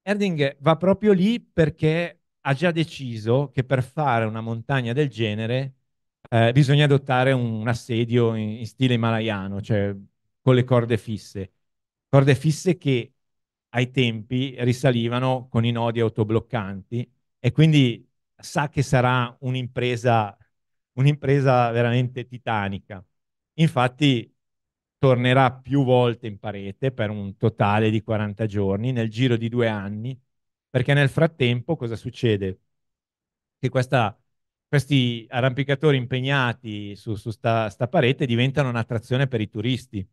Erding va proprio lì perché ha già deciso che per fare una montagna del genere eh, bisogna adottare un assedio in, in stile himalayano, cioè con le corde fisse. Corde fisse che ai tempi risalivano con i nodi autobloccanti e quindi sa che sarà un'impresa, un'impresa veramente titanica. Infatti tornerà più volte in parete per un totale di 40 giorni nel giro di due anni, perché nel frattempo cosa succede? Che questa, questi arrampicatori impegnati su, questa parete diventano un'attrazione per i turisti.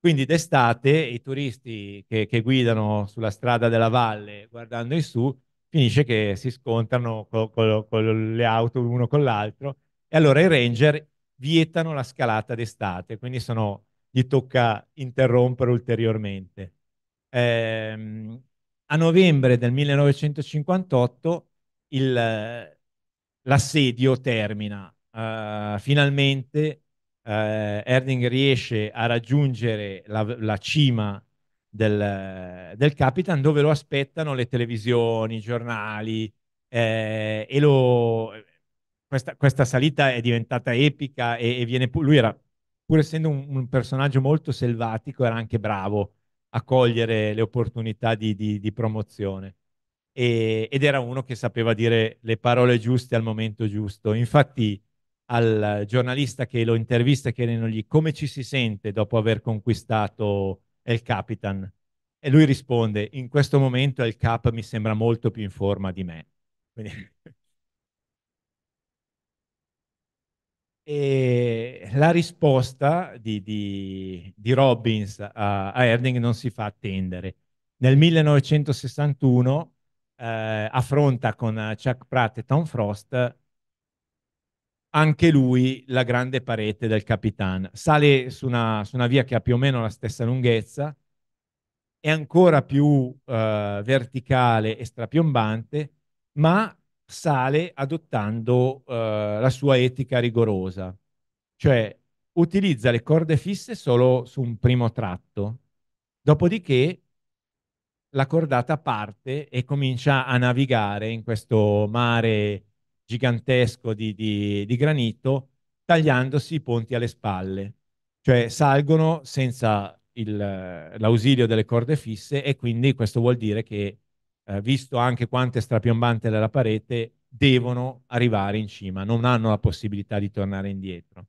Quindi d'estate i turisti che, che, guidano sulla strada della valle guardando in su finisce che si scontrano con co, co le auto uno con l'altro e allora i ranger vietano la scalata d'estate, quindi sono gli tocca interrompere ulteriormente. Eh, a novembre del 1958 il, eh, l'assedio termina. Uh, finalmente uh, eh, Erding riesce a raggiungere la, la cima del, del, Capitan dove lo aspettano le televisioni, i giornali eh, e lo, questa, questa, salita è diventata epica e, e viene, lui era pur essendo un, un, personaggio molto selvatico, era anche bravo a cogliere le opportunità di, di, di promozione. E, ed era uno che sapeva dire le parole giuste al momento giusto. Infatti, al giornalista che lo intervista chiedendogli come ci si sente dopo aver conquistato El Capitan. E lui risponde: In questo momento El Cap mi sembra molto più in forma di me. Quindi E la risposta di, di, di Robbins a, a Erding non si fa attendere. Nel 1961 eh, affronta con Chuck Pratt e Tom Frost anche lui la grande parete del Capitan. Sale su una, su una via che ha più o meno la stessa lunghezza, è ancora più eh, verticale e strapiombante, ma sale adottando eh, la sua etica rigorosa, cioè utilizza le corde fisse solo su un primo tratto, dopodiché la cordata parte e comincia a navigare in questo mare gigantesco di, di, di granito, tagliandosi i ponti alle spalle, cioè salgono senza l'ausilio delle corde fisse e quindi questo vuol dire che eh, visto anche quanto è strapiombante la parete, devono arrivare in cima, non hanno la possibilità di tornare indietro.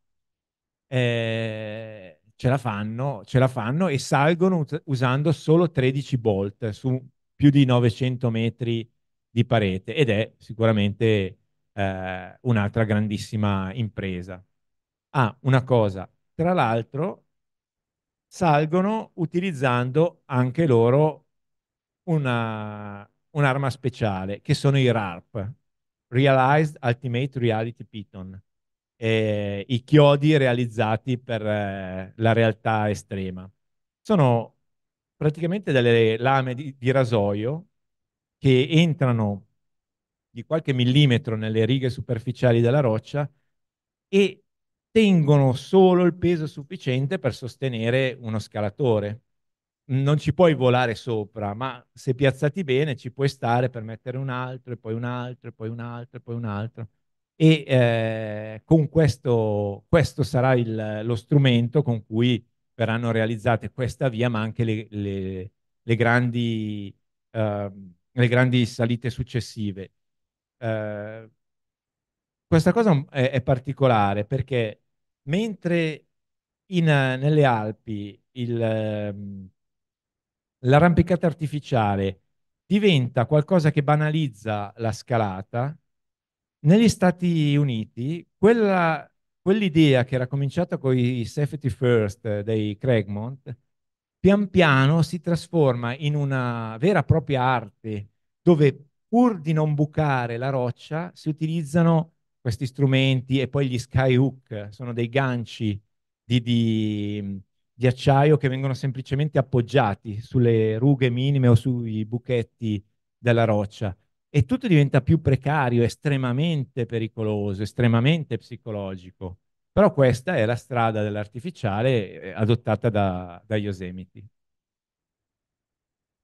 Eh, ce la fanno, ce la fanno e salgono usando solo 13 bolt su più di 900 metri di parete ed è sicuramente eh, un'altra grandissima impresa. Ah, una cosa, tra l'altro salgono utilizzando anche loro una, un'arma speciale, che sono i RARP, Realized Ultimate Reality Python, eh, i chiodi realizzati per eh, la realtà estrema. Sono praticamente delle lame di, di rasoio che entrano di qualche millimetro nelle righe superficiali della roccia e tengono solo il peso sufficiente per sostenere uno scalatore non ci puoi volare sopra, ma se piazzati bene ci puoi stare per mettere un altro e poi un altro e poi un altro e poi un altro. E eh, con questo, questo sarà il, lo strumento con cui verranno realizzate questa via, ma anche le, le, le, grandi, eh, le grandi, salite successive. Eh, questa cosa è, è particolare perché mentre in, nelle Alpi il, ehm, l'arrampicata artificiale diventa qualcosa che banalizza la scalata, negli Stati Uniti quella, quell'idea che era cominciata con i safety first eh, dei Craigmont, pian piano si trasforma in una vera e propria arte dove pur di non bucare la roccia si utilizzano questi strumenti e poi gli skyhook sono dei ganci di, di di acciaio che vengono semplicemente appoggiati sulle rughe minime o sui buchetti della roccia e tutto diventa più precario, estremamente pericoloso, estremamente psicologico. Però questa è la strada dell'artificiale eh, adottata da, da Yosemite.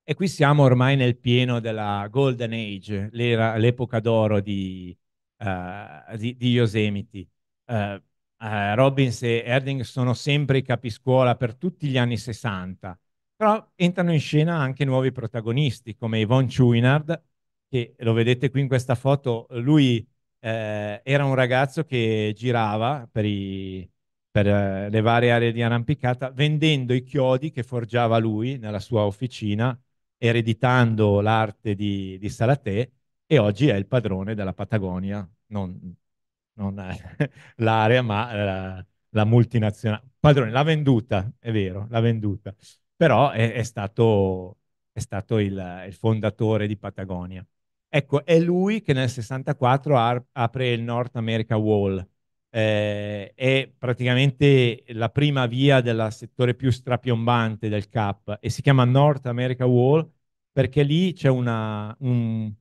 E qui siamo ormai nel pieno della Golden Age, l'epoca d'oro di, uh, di, di, Yosemite. Uh, eh, Robbins e Erding sono sempre i capiscuola per tutti gli anni 60, però entrano in scena anche nuovi protagonisti come Yvonne Chouinard, che lo vedete qui in questa foto, lui eh, era un ragazzo che girava per, i, per eh, le varie aree di arrampicata vendendo i chiodi che forgiava lui nella sua officina, ereditando l'arte di, di Salatè e oggi è il padrone della Patagonia, non, non *laughs* l'area, ma eh, la, la multinazionale. Padrone, l'ha venduta, è vero, l'ha venduta, però è, è stato, è stato il, il, fondatore di Patagonia. Ecco, è lui che nel 64 ar- apre il North America Wall, eh, è praticamente la prima via del settore più strapiombante del CAP e si chiama North America Wall perché lì c'è una, un,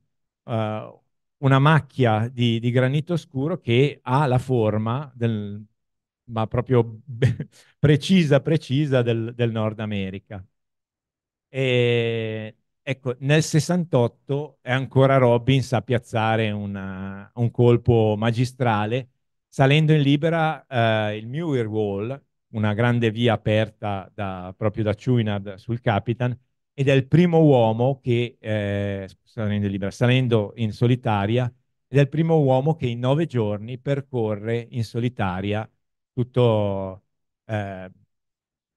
eh, una macchia di, di granito scuro che ha la forma del, ma proprio *laughs* precisa, precisa del, del, Nord America. E, ecco, nel 68 è ancora Robbins a piazzare una, un colpo magistrale, salendo in libera eh, il Muir Wall, una grande via aperta da, proprio da Chouinard sul Capitan, ed è il primo uomo che, eh, salendo in libera, salendo in solitaria, ed è il primo uomo che in nove giorni percorre in solitaria tutto, eh,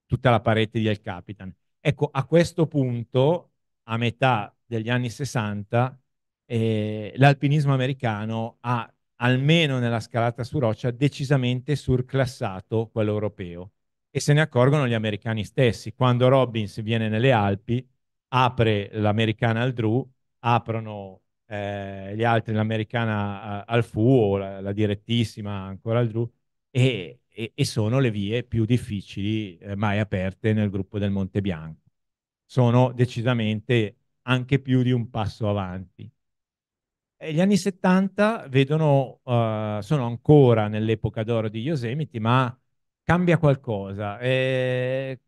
tutta la parete di El Capitan. Ecco, a questo punto, a metà degli anni 60, eh, l'alpinismo americano ha, almeno nella scalata su roccia, decisamente surclassato quello europeo e se ne accorgono gli americani stessi. Quando Robbins viene nelle Alpi, apre l'americana al Drew, aprono eh, gli altri l'americana eh, al Fu o la, la direttissima ancora al Drew e, e, e, sono le vie più difficili eh, mai aperte nel gruppo del Monte Bianco. Sono decisamente anche più di un passo avanti. E gli anni 70 vedono, uh, sono ancora nell'epoca d'oro di Yosemite, ma cambia qualcosa. Eh,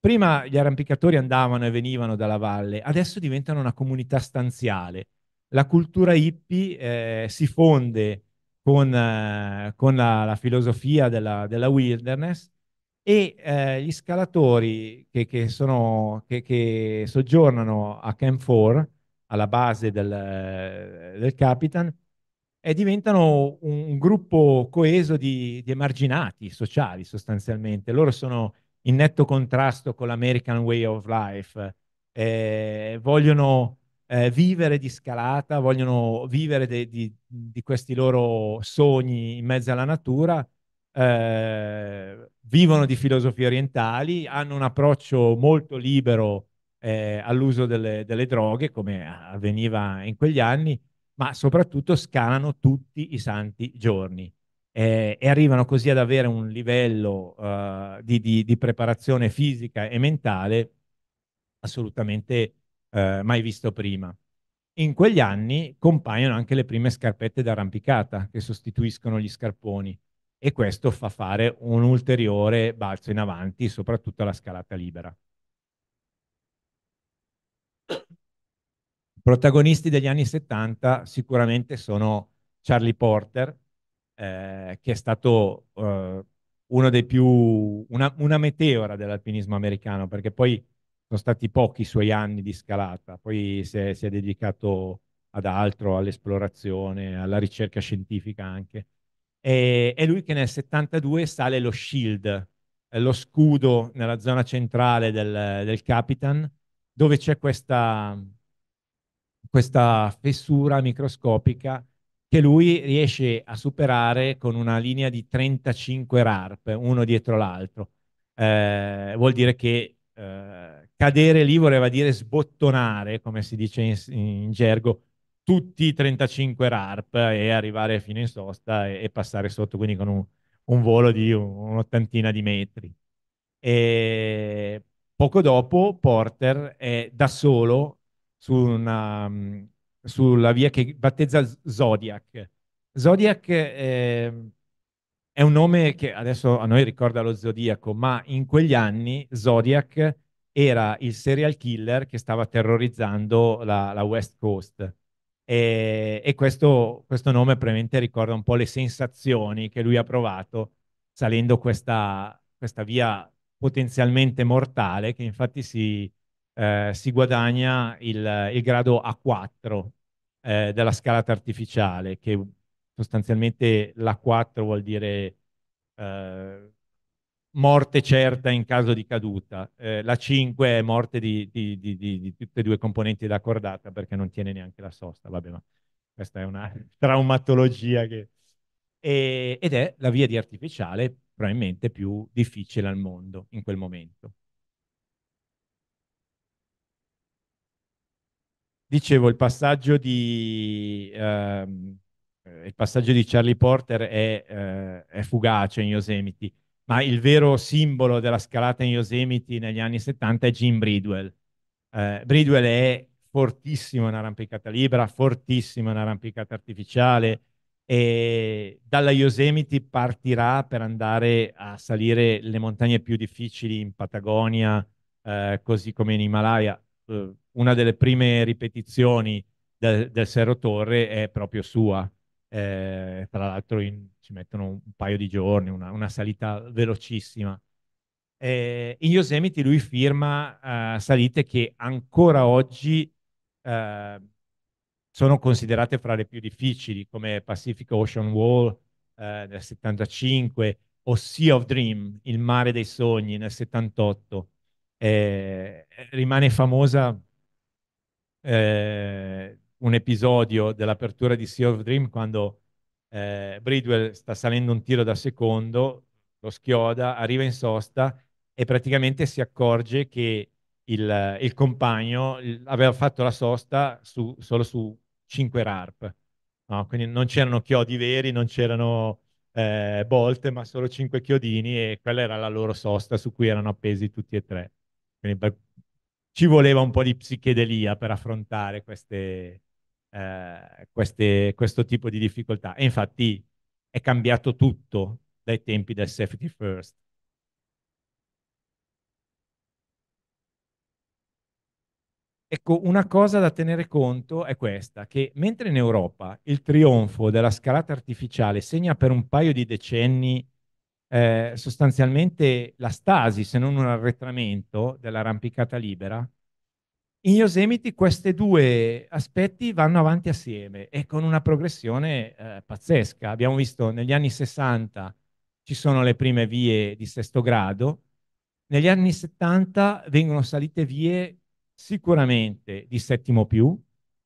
prima gli arrampicatori andavano e venivano dalla valle, adesso diventano una comunità stanziale. La cultura hippie eh, si fonde con, eh, con la, la, filosofia della, della wilderness e eh, gli scalatori che, che, sono, che, che, soggiornano a Camp 4, alla base del, del Capitan, e diventano un, un gruppo coeso di, di, emarginati sociali sostanzialmente. Loro sono in netto contrasto con l'American Way of Life, eh, vogliono eh, vivere di scalata, vogliono vivere de, di, di, questi loro sogni in mezzo alla natura, eh, vivono di filosofie orientali, hanno un approccio molto libero eh, all'uso delle, delle droghe, come avveniva in quegli anni, ma soprattutto scalano tutti i santi giorni eh, e arrivano così ad avere un livello uh, di, di, di, preparazione fisica e mentale assolutamente uh, mai visto prima. In quegli anni compaiono anche le prime scarpette d'arrampicata che sostituiscono gli scarponi e questo fa fare un ulteriore balzo in avanti, soprattutto alla scalata libera. protagonisti degli anni 70 sicuramente sono Charlie Porter, eh, che è stato eh, uno dei più, una, una meteora dell'alpinismo americano, perché poi sono stati pochi i suoi anni di scalata, poi si è, si è dedicato ad altro, all'esplorazione, alla ricerca scientifica anche. E, è lui che nel 72 sale lo Shield, eh, lo scudo nella zona centrale del, del Capitan, dove c'è questa, questa fessura microscopica che lui riesce a superare con una linea di 35 RARP, uno dietro l'altro. Eh, vuol dire che eh, cadere lì voleva dire sbottonare, come si dice in, in, gergo, tutti i 35 RARP e arrivare fino in sosta e, e passare sotto, quindi con un, un volo di un'ottantina di metri. E poco dopo Porter è da solo su una, mm, sulla via che battezza Zodiac. Zodiac eh, è un nome che adesso a noi ricorda lo zodiaco, ma in quegli anni Zodiac era il serial killer che stava terrorizzando la, la West Coast. E, e questo, questo, nome probabilmente ricorda un po' le sensazioni che lui ha provato salendo questa, questa via potenzialmente mortale che infatti si, eh, si guadagna il, il grado A4 eh, della scalata artificiale, che sostanzialmente l'A4 vuol dire eh, morte certa in caso di caduta, eh, la 5 è morte di, di, di, di, tutte e due componenti della cordata perché non tiene neanche la sosta, vabbè ma questa è una *laughs* traumatologia che... E, ed è la via di artificiale probabilmente più difficile al mondo in quel momento. Dicevo, il passaggio di, ehm, eh, il passaggio di Charlie Porter è, eh, è, fugace in Yosemite, ma il vero simbolo della scalata in Yosemite negli anni 70 è Jim Bridwell. Eh, Bridwell è fortissimo in arrampicata libera, fortissimo in arrampicata artificiale e dalla Yosemite partirà per andare a salire le montagne più difficili in Patagonia, eh, così come in Himalaya eh, una delle prime ripetizioni del, del Serro Torre è proprio sua. Eh, tra l'altro in, ci mettono un paio di giorni, una, una salita velocissima. Eh, in Yosemite lui firma eh, salite che ancora oggi eh, sono considerate fra le più difficili, come Pacific Ocean Wall eh, nel 75 o Sea of Dream, il mare dei sogni nel 78 eh, rimane famosa eh, un episodio dell'apertura di Sea of Dream quando eh, Bridwell sta salendo un tiro da secondo, lo schioda, arriva in sosta e praticamente si accorge che il, il compagno aveva fatto la sosta su, solo su 5 RARP. No? Quindi non c'erano chiodi veri, non c'erano eh, bolte, ma solo cinque chiodini e quella era la loro sosta su cui erano appesi tutti e tre. Quindi per... ci voleva un po' di psichedelia per affrontare queste, eh, queste, questo tipo di difficoltà. E infatti è cambiato tutto dai tempi del safety first. Ecco, una cosa da tenere conto è questa, che mentre in Europa il trionfo della scalata artificiale segna per un paio di decenni eh, sostanzialmente la stasi, se non un arretramento dell'arrampicata libera, in Yosemite questi due aspetti vanno avanti assieme e con una progressione eh, pazzesca. Abbiamo visto negli anni 60 ci sono le prime vie di sesto grado, negli anni 70 vengono salite vie sicuramente di settimo più,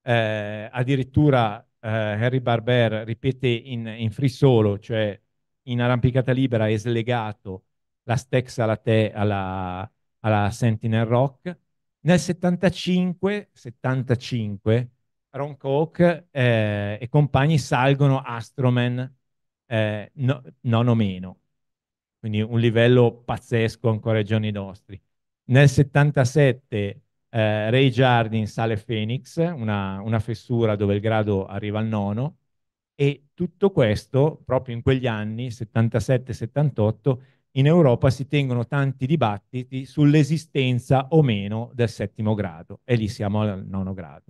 eh, addirittura eh, Harry Barber ripete in, in free solo, cioè in arrampicata libera e slegato la Stex alla, te, alla, alla Sentinel Rock. Nel 75, 75 Ron Koch eh, e compagni salgono Astroman eh, no, non o meno, quindi un livello pazzesco ancora ai giorni nostri. Nel 77 eh, Ray Jardin sale Phoenix, una, una fessura dove il grado arriva al nono, e tutto questo, proprio in quegli anni, 77-78, in Europa si tengono tanti dibattiti sull'esistenza o meno del settimo grado, e lì siamo al nono grado.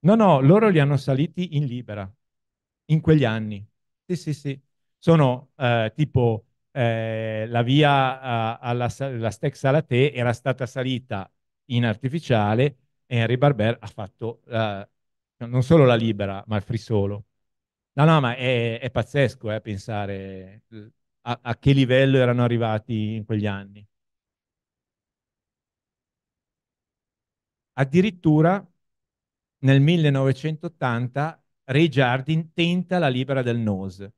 No, no, loro li hanno saliti in libera, in quegli anni. Sì, sì, sì. Sono eh, tipo eh, la via a, eh, alla la Stex Salatè era stata salita in artificiale e Henri Barber ha fatto eh, non solo la libera, ma il free solo. No, no, ma è, è pazzesco eh, pensare a, a che livello erano arrivati in quegli anni. Addirittura nel 1980 Ray Jardin tenta la libera del Nose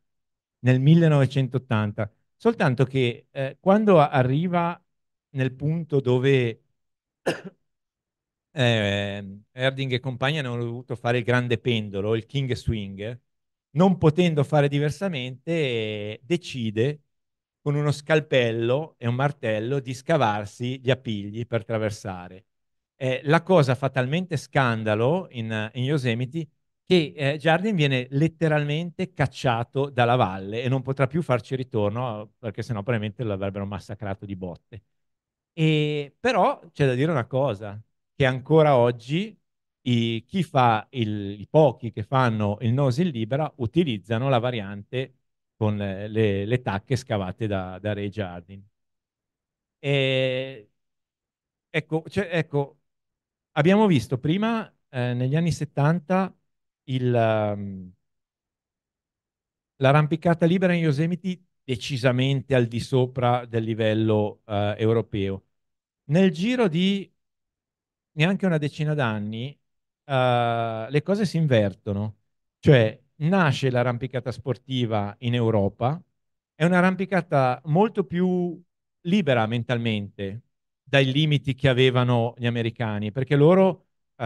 nel 1980. Soltanto che eh, quando arriva nel punto dove *coughs* eh, Erding e compagni hanno dovuto fare il grande pendolo, il king swing, non potendo fare diversamente, decide con uno scalpello e un martello di scavarsi gli appigli per traversare. Eh, la cosa fa talmente scandalo in, in Yosemite che eh, Jardin viene letteralmente cacciato dalla valle e non potrà più farci ritorno perché sennò probabilmente lo avrebbero massacrato di botte. E, però c'è da dire una cosa, che ancora oggi i, il, i pochi che fanno il nose in libera utilizzano la variante con le, le, le tacche scavate da, da Ray Jardin. E, ecco, cioè, ecco, abbiamo visto prima eh, negli anni 70 il, um, l'arrampicata libera in Yosemite decisamente al di sopra del livello uh, europeo. Nel giro di neanche una decina d'anni uh, le cose si invertono, cioè nasce l'arrampicata sportiva in Europa, è un'arrampicata molto più libera mentalmente dai limiti che avevano gli americani, perché loro uh,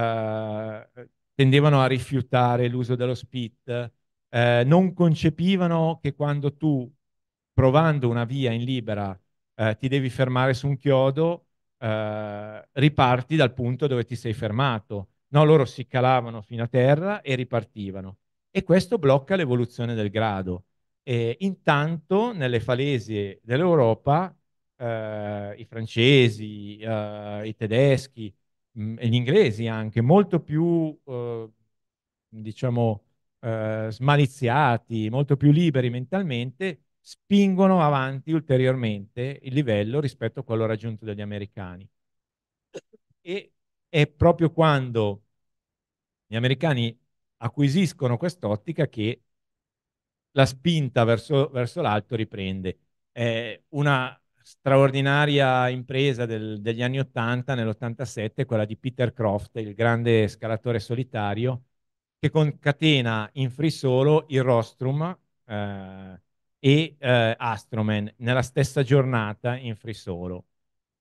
tendevano a rifiutare l'uso dello spit, eh, non concepivano che quando tu, provando una via in libera, eh, ti devi fermare su un chiodo, eh, riparti dal punto dove ti sei fermato. No, loro si calavano fino a terra e ripartivano. E questo blocca l'evoluzione del grado. E intanto nelle falesie dell'Europa eh, i francesi, eh, i tedeschi, mh, mm, e gli inglesi anche, molto più, eh, diciamo, eh, smaliziati, molto più liberi mentalmente, spingono avanti ulteriormente il livello rispetto a quello raggiunto dagli americani. E è proprio quando gli americani acquisiscono quest'ottica che la spinta verso, verso l'alto riprende. È una straordinaria impresa del, degli anni 80, nell'87, quella di Peter Croft, il grande scalatore solitario, che concatena in free solo il Rostrum eh, e eh, Astroman nella stessa giornata in free solo.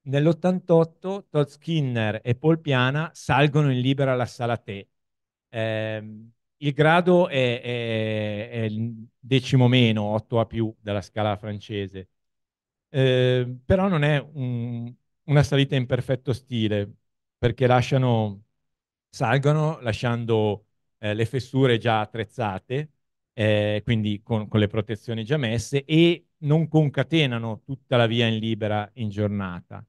Nell'88 Todd Skinner e Paul Piana salgono in libera alla sala T. Eh, il grado è, è, è il decimo meno, 8 a più della scala francese. Ehm, però non è un, una salita in perfetto stile, perché lasciano, salgono lasciando eh, le fessure già attrezzate, eh, quindi con, con, le protezioni già messe, e non concatenano tutta la via in libera in giornata.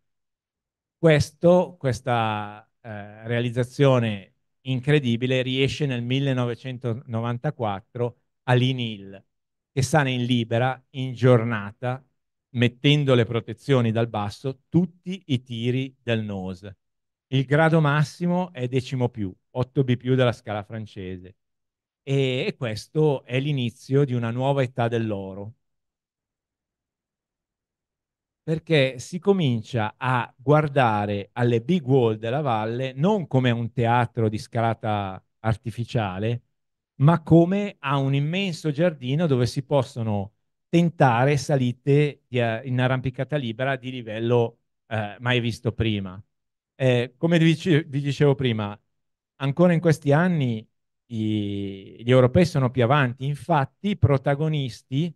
Questo, questa eh, realizzazione incredibile riesce nel 1994 all'INIL, che sale in libera in giornata mettendo le protezioni dal basso, tutti i tiri del nose. Il grado massimo è decimo più, 8B più della scala francese. E, questo è l'inizio di una nuova età dell'oro. Perché si comincia a guardare alle big wall della valle non come un teatro di scalata artificiale, ma come a un immenso giardino dove si possono tentare salite di, eh, in arrampicata libera di livello uh, mai visto prima. Eh, come vi, vi, dicevo prima, ancora in questi anni i, gli europei sono più avanti, infatti i protagonisti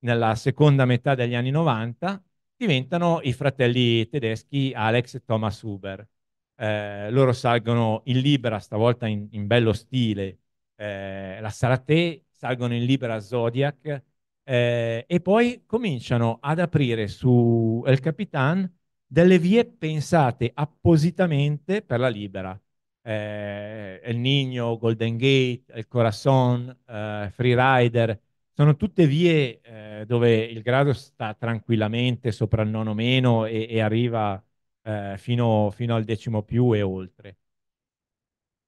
nella seconda metà degli anni 90 diventano i fratelli tedeschi Alex e Thomas Huber. Eh, loro salgono in libera, stavolta in, in bello stile, eh, la Sarate, salgono in libera Zodiac, eh, e poi cominciano ad aprire su El Capitan delle vie pensate appositamente per la libera. Eh, El Nino, Golden Gate, El Corazon, eh, Freerider, sono tutte vie eh, dove il grado sta tranquillamente sopra il nono meno e, e arriva eh, fino, fino, al decimo più e oltre.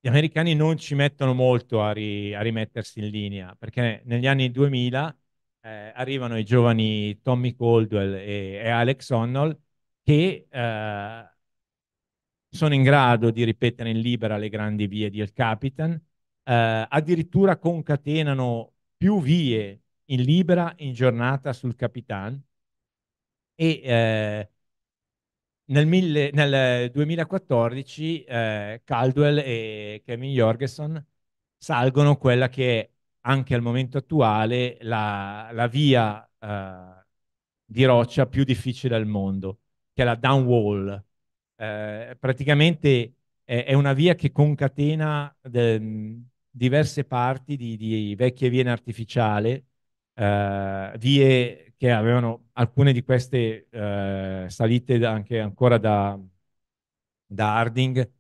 Gli americani non ci mettono molto a, ri, a rimettersi in linea, perché negli anni 2000 eh, arrivano i giovani Tommy Caldwell e, e Alex Onnell che eh, sono in grado di ripetere in libera le grandi vie di El Capitan, eh, addirittura concatenano più vie in libera in giornata sul Capitan e eh, nel, mille, nel, 2014 eh, Caldwell e Kevin Jorgensen salgono quella che è anche al momento attuale la, la via eh, di roccia più difficile al mondo, che è la downwall. Eh, praticamente è, è, una via che concatena de, ehm, diverse parti di, di, vecchie vie in artificiale, eh, vie che avevano alcune di queste eh, salite anche ancora da, da Harding.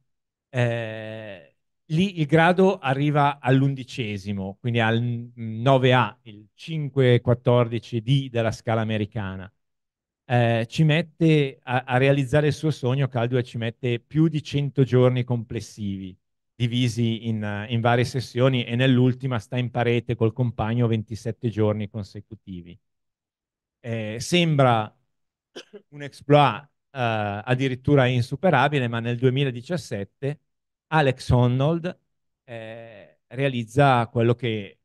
Eh, lì il grado arriva all'undicesimo, quindi al 9A, il 514 d della scala americana. Eh, ci mette a, a, realizzare il suo sogno, Caldwell ci mette più di 100 giorni complessivi, divisi in, in varie sessioni e nell'ultima sta in parete col compagno 27 giorni consecutivi. Eh, sembra un exploit eh, addirittura insuperabile, ma nel 2017 Alex Honnold eh, realizza quello che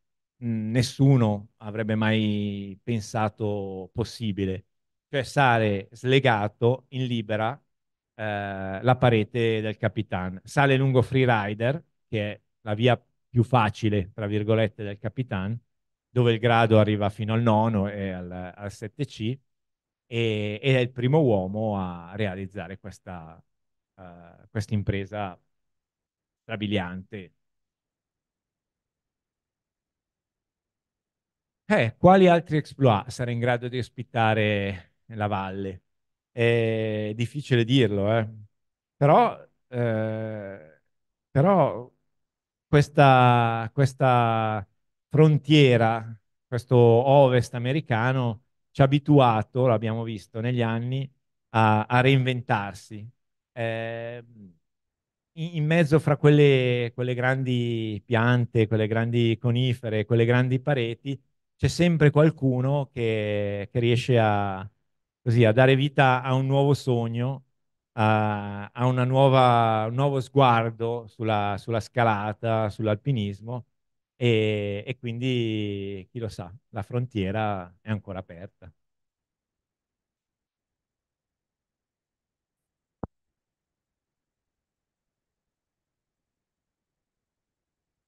mm, nessuno avrebbe mai pensato possibile, cioè sale slegato in libera eh, la parete del capitano. Sale lungo Freerider, che è la via più facile, tra virgolette, del capitano, dove il grado arriva fino al nono e al, al 7C, e, ed è il primo uomo a realizzare questa uh, impresa strabiliante. Eh, quali altri exploit sarà in grado di ospitare la valle? È difficile dirlo, eh. Però, eh, però questa, questa frontiera, questo ovest americano, ci ha abituato, l'abbiamo visto negli anni, a, a reinventarsi. Eh, in mezzo fra quelle, quelle, grandi piante, quelle grandi conifere, quelle grandi pareti, c'è sempre qualcuno che, che riesce a, così, a, dare vita a un nuovo sogno, a, a nuova, un nuovo sguardo sulla, sulla scalata, sull'alpinismo e, e quindi, chi lo sa, la frontiera è ancora aperta.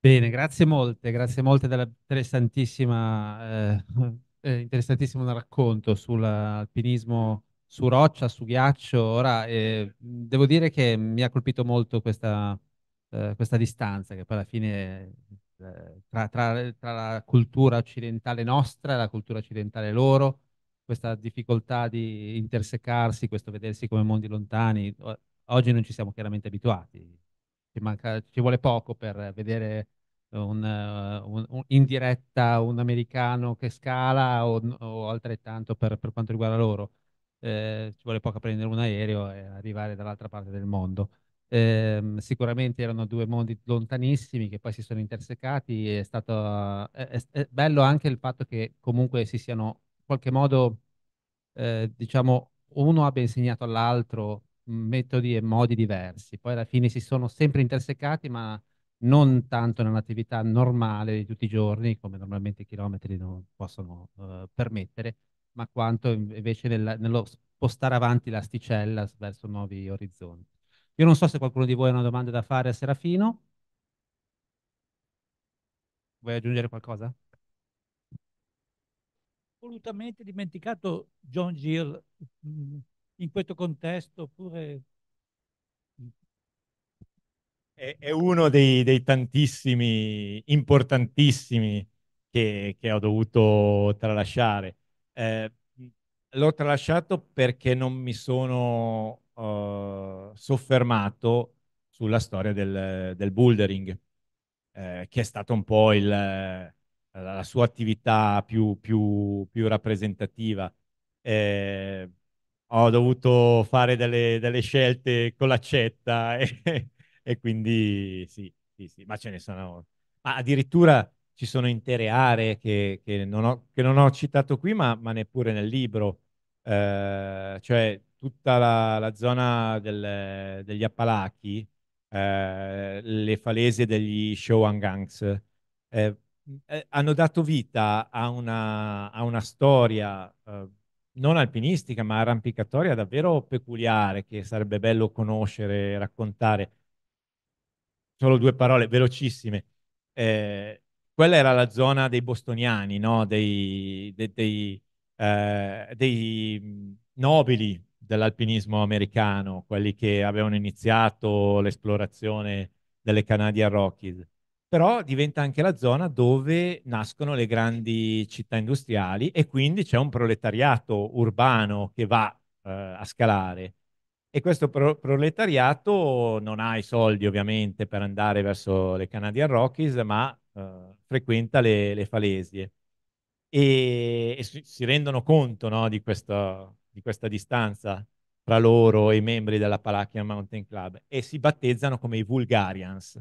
Bene, grazie molte, grazie molte dell'interessantissima eh, eh, interessantissimo racconto sull'alpinismo su roccia, su ghiaccio. Ora, eh, devo dire che mi ha colpito molto questa, eh, questa distanza che poi alla fine eh, tra, tra, tra, la cultura occidentale nostra e la cultura occidentale loro, questa difficoltà di intersecarsi, questo vedersi come mondi lontani. Oggi non ci siamo chiaramente abituati, ci, manca, ci vuole poco per vedere un, eh, un, un, in diretta un americano che scala o, o altrettanto per, per, quanto riguarda loro. Eh, ci vuole poco a prendere un aereo e arrivare dall'altra parte del mondo. Eh, sicuramente erano due mondi lontanissimi che poi si sono intersecati. È stato è, è bello anche il fatto che comunque si siano in qualche modo, eh, diciamo, uno abbia insegnato all'altro metodi e modi diversi. Poi alla fine si sono sempre intersecati, ma non tanto nell'attività normale di tutti i giorni, come normalmente i chilometri non possono eh, permettere, ma quanto invece nel, nello spostare avanti l'asticella verso nuovi orizzonti. Io non so se qualcuno di voi ha una domanda da fare a Serafino. Vuoi aggiungere qualcosa? Assolutamente dimenticato John Gill mm, in questo contesto, oppure è, è uno dei, dei, tantissimi importantissimi che, che ho dovuto tralasciare. Eh, l'ho tralasciato perché non mi sono uh, soffermato sulla storia del, del bouldering, eh, che è stata un po' il, la sua attività più, più, più rappresentativa. Eh, ho dovuto fare delle, delle, scelte con l'accetta *laughs* e, e quindi sì, sì, sì, ma ce ne sono. Ma addirittura ci sono intere aree che, che, non, ho, che non, ho, citato qui, ma, ma neppure nel libro, eh, cioè tutta la, la zona del, degli Appalachi, eh, le falese degli Showangangs, eh, eh, hanno dato vita a una, a una storia eh, non alpinistica, ma arrampicatoria davvero peculiare che sarebbe bello conoscere e raccontare solo due parole velocissime. Eh, quella era la zona dei bostoniani, no? dei, de, dei, eh, dei nobili dell'alpinismo americano, quelli che avevano iniziato l'esplorazione delle Canadian Rockies. Però diventa anche la zona dove nascono le grandi città industriali e quindi c'è un proletariato urbano che va eh, a scalare e questo pro- proletariato non ha i soldi ovviamente per andare verso le Canadian Rockies, ma eh, frequenta le, le, falesie e, e si rendono conto no, di, questa, di, questa, distanza tra loro e i membri della Palachian Mountain Club e si battezzano come i Vulgarians.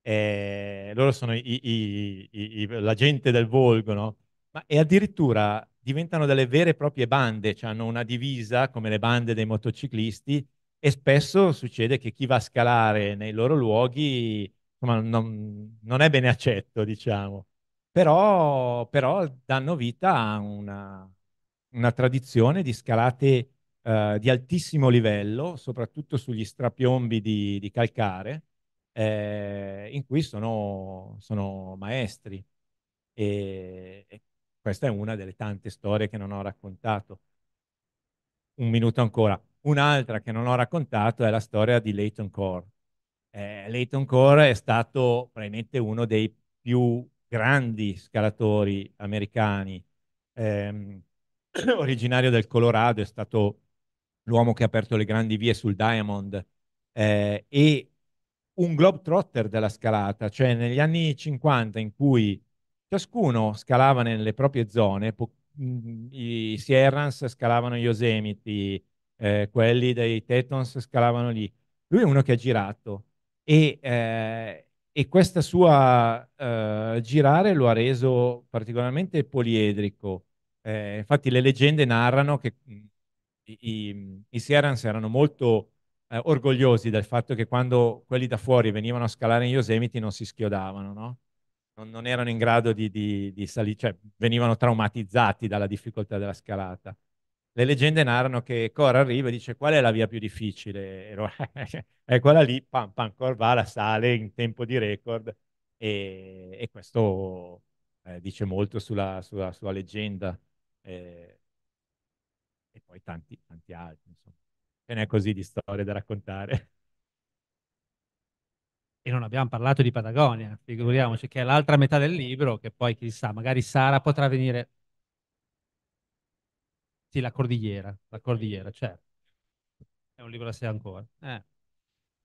Eh, loro sono i, i, i, la gente del volgo, no? Ma, e addirittura diventano delle vere e proprie bande, cioè hanno una divisa come le bande dei motociclisti e spesso succede che chi va a scalare nei loro luoghi insomma, non, non, è bene accetto, diciamo. Però, però danno vita a una, una tradizione di scalate eh, di altissimo livello, soprattutto sugli strapiombi di, di calcare, eh, in cui sono, sono maestri. E, questa è una delle tante storie che non ho raccontato. Un minuto ancora. Un'altra che non ho raccontato è la storia di Leighton Core. Eh, Leighton Core è stato probabilmente uno dei più grandi scalatori americani, eh, *clears throat* originario del Colorado, è stato l'uomo che ha aperto le grandi vie sul Diamond eh, e un globetrotter della scalata, cioè negli anni 50 in cui Ciascuno scalava nelle proprie zone, mm, i Sierrans scalavano Yosemite, eh, quelli dei Tetons scalavano lì. Lui è uno che ha girato e, eh, e questa sua eh, girare lo ha reso particolarmente poliedrico. Eh, infatti le leggende narrano che mm, i, i, i Sierrans erano molto eh, orgogliosi del fatto che quando quelli da fuori venivano a scalare in Yosemite non si schiodavano, no? non, non erano in grado di, di, di salire, cioè venivano traumatizzati dalla difficoltà della scalata. Le leggende narrano che Cora arriva e dice qual è la via più difficile? E *laughs* quella lì, pam, pam, Cor va, la sale in tempo di record e, e questo eh, dice molto sulla, sulla sua leggenda. Eh, e poi tanti, tanti altri. Insomma. Ce n'è così di storie da raccontare e non abbiamo parlato di Patagonia, figuriamoci, che è l'altra metà del libro, che poi chissà, magari Sara potrà venire... Sì, la cordigliera, la cordigliera, certo. È un libro a sé ancora. Eh.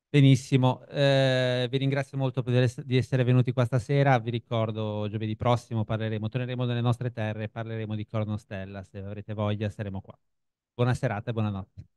Benissimo, eh, vi ringrazio molto di essere venuti qua stasera, vi ricordo giovedì prossimo parleremo, torneremo nelle nostre terre e parleremo di Cornostella, se avrete voglia saremo qua. Buona serata e buonanotte.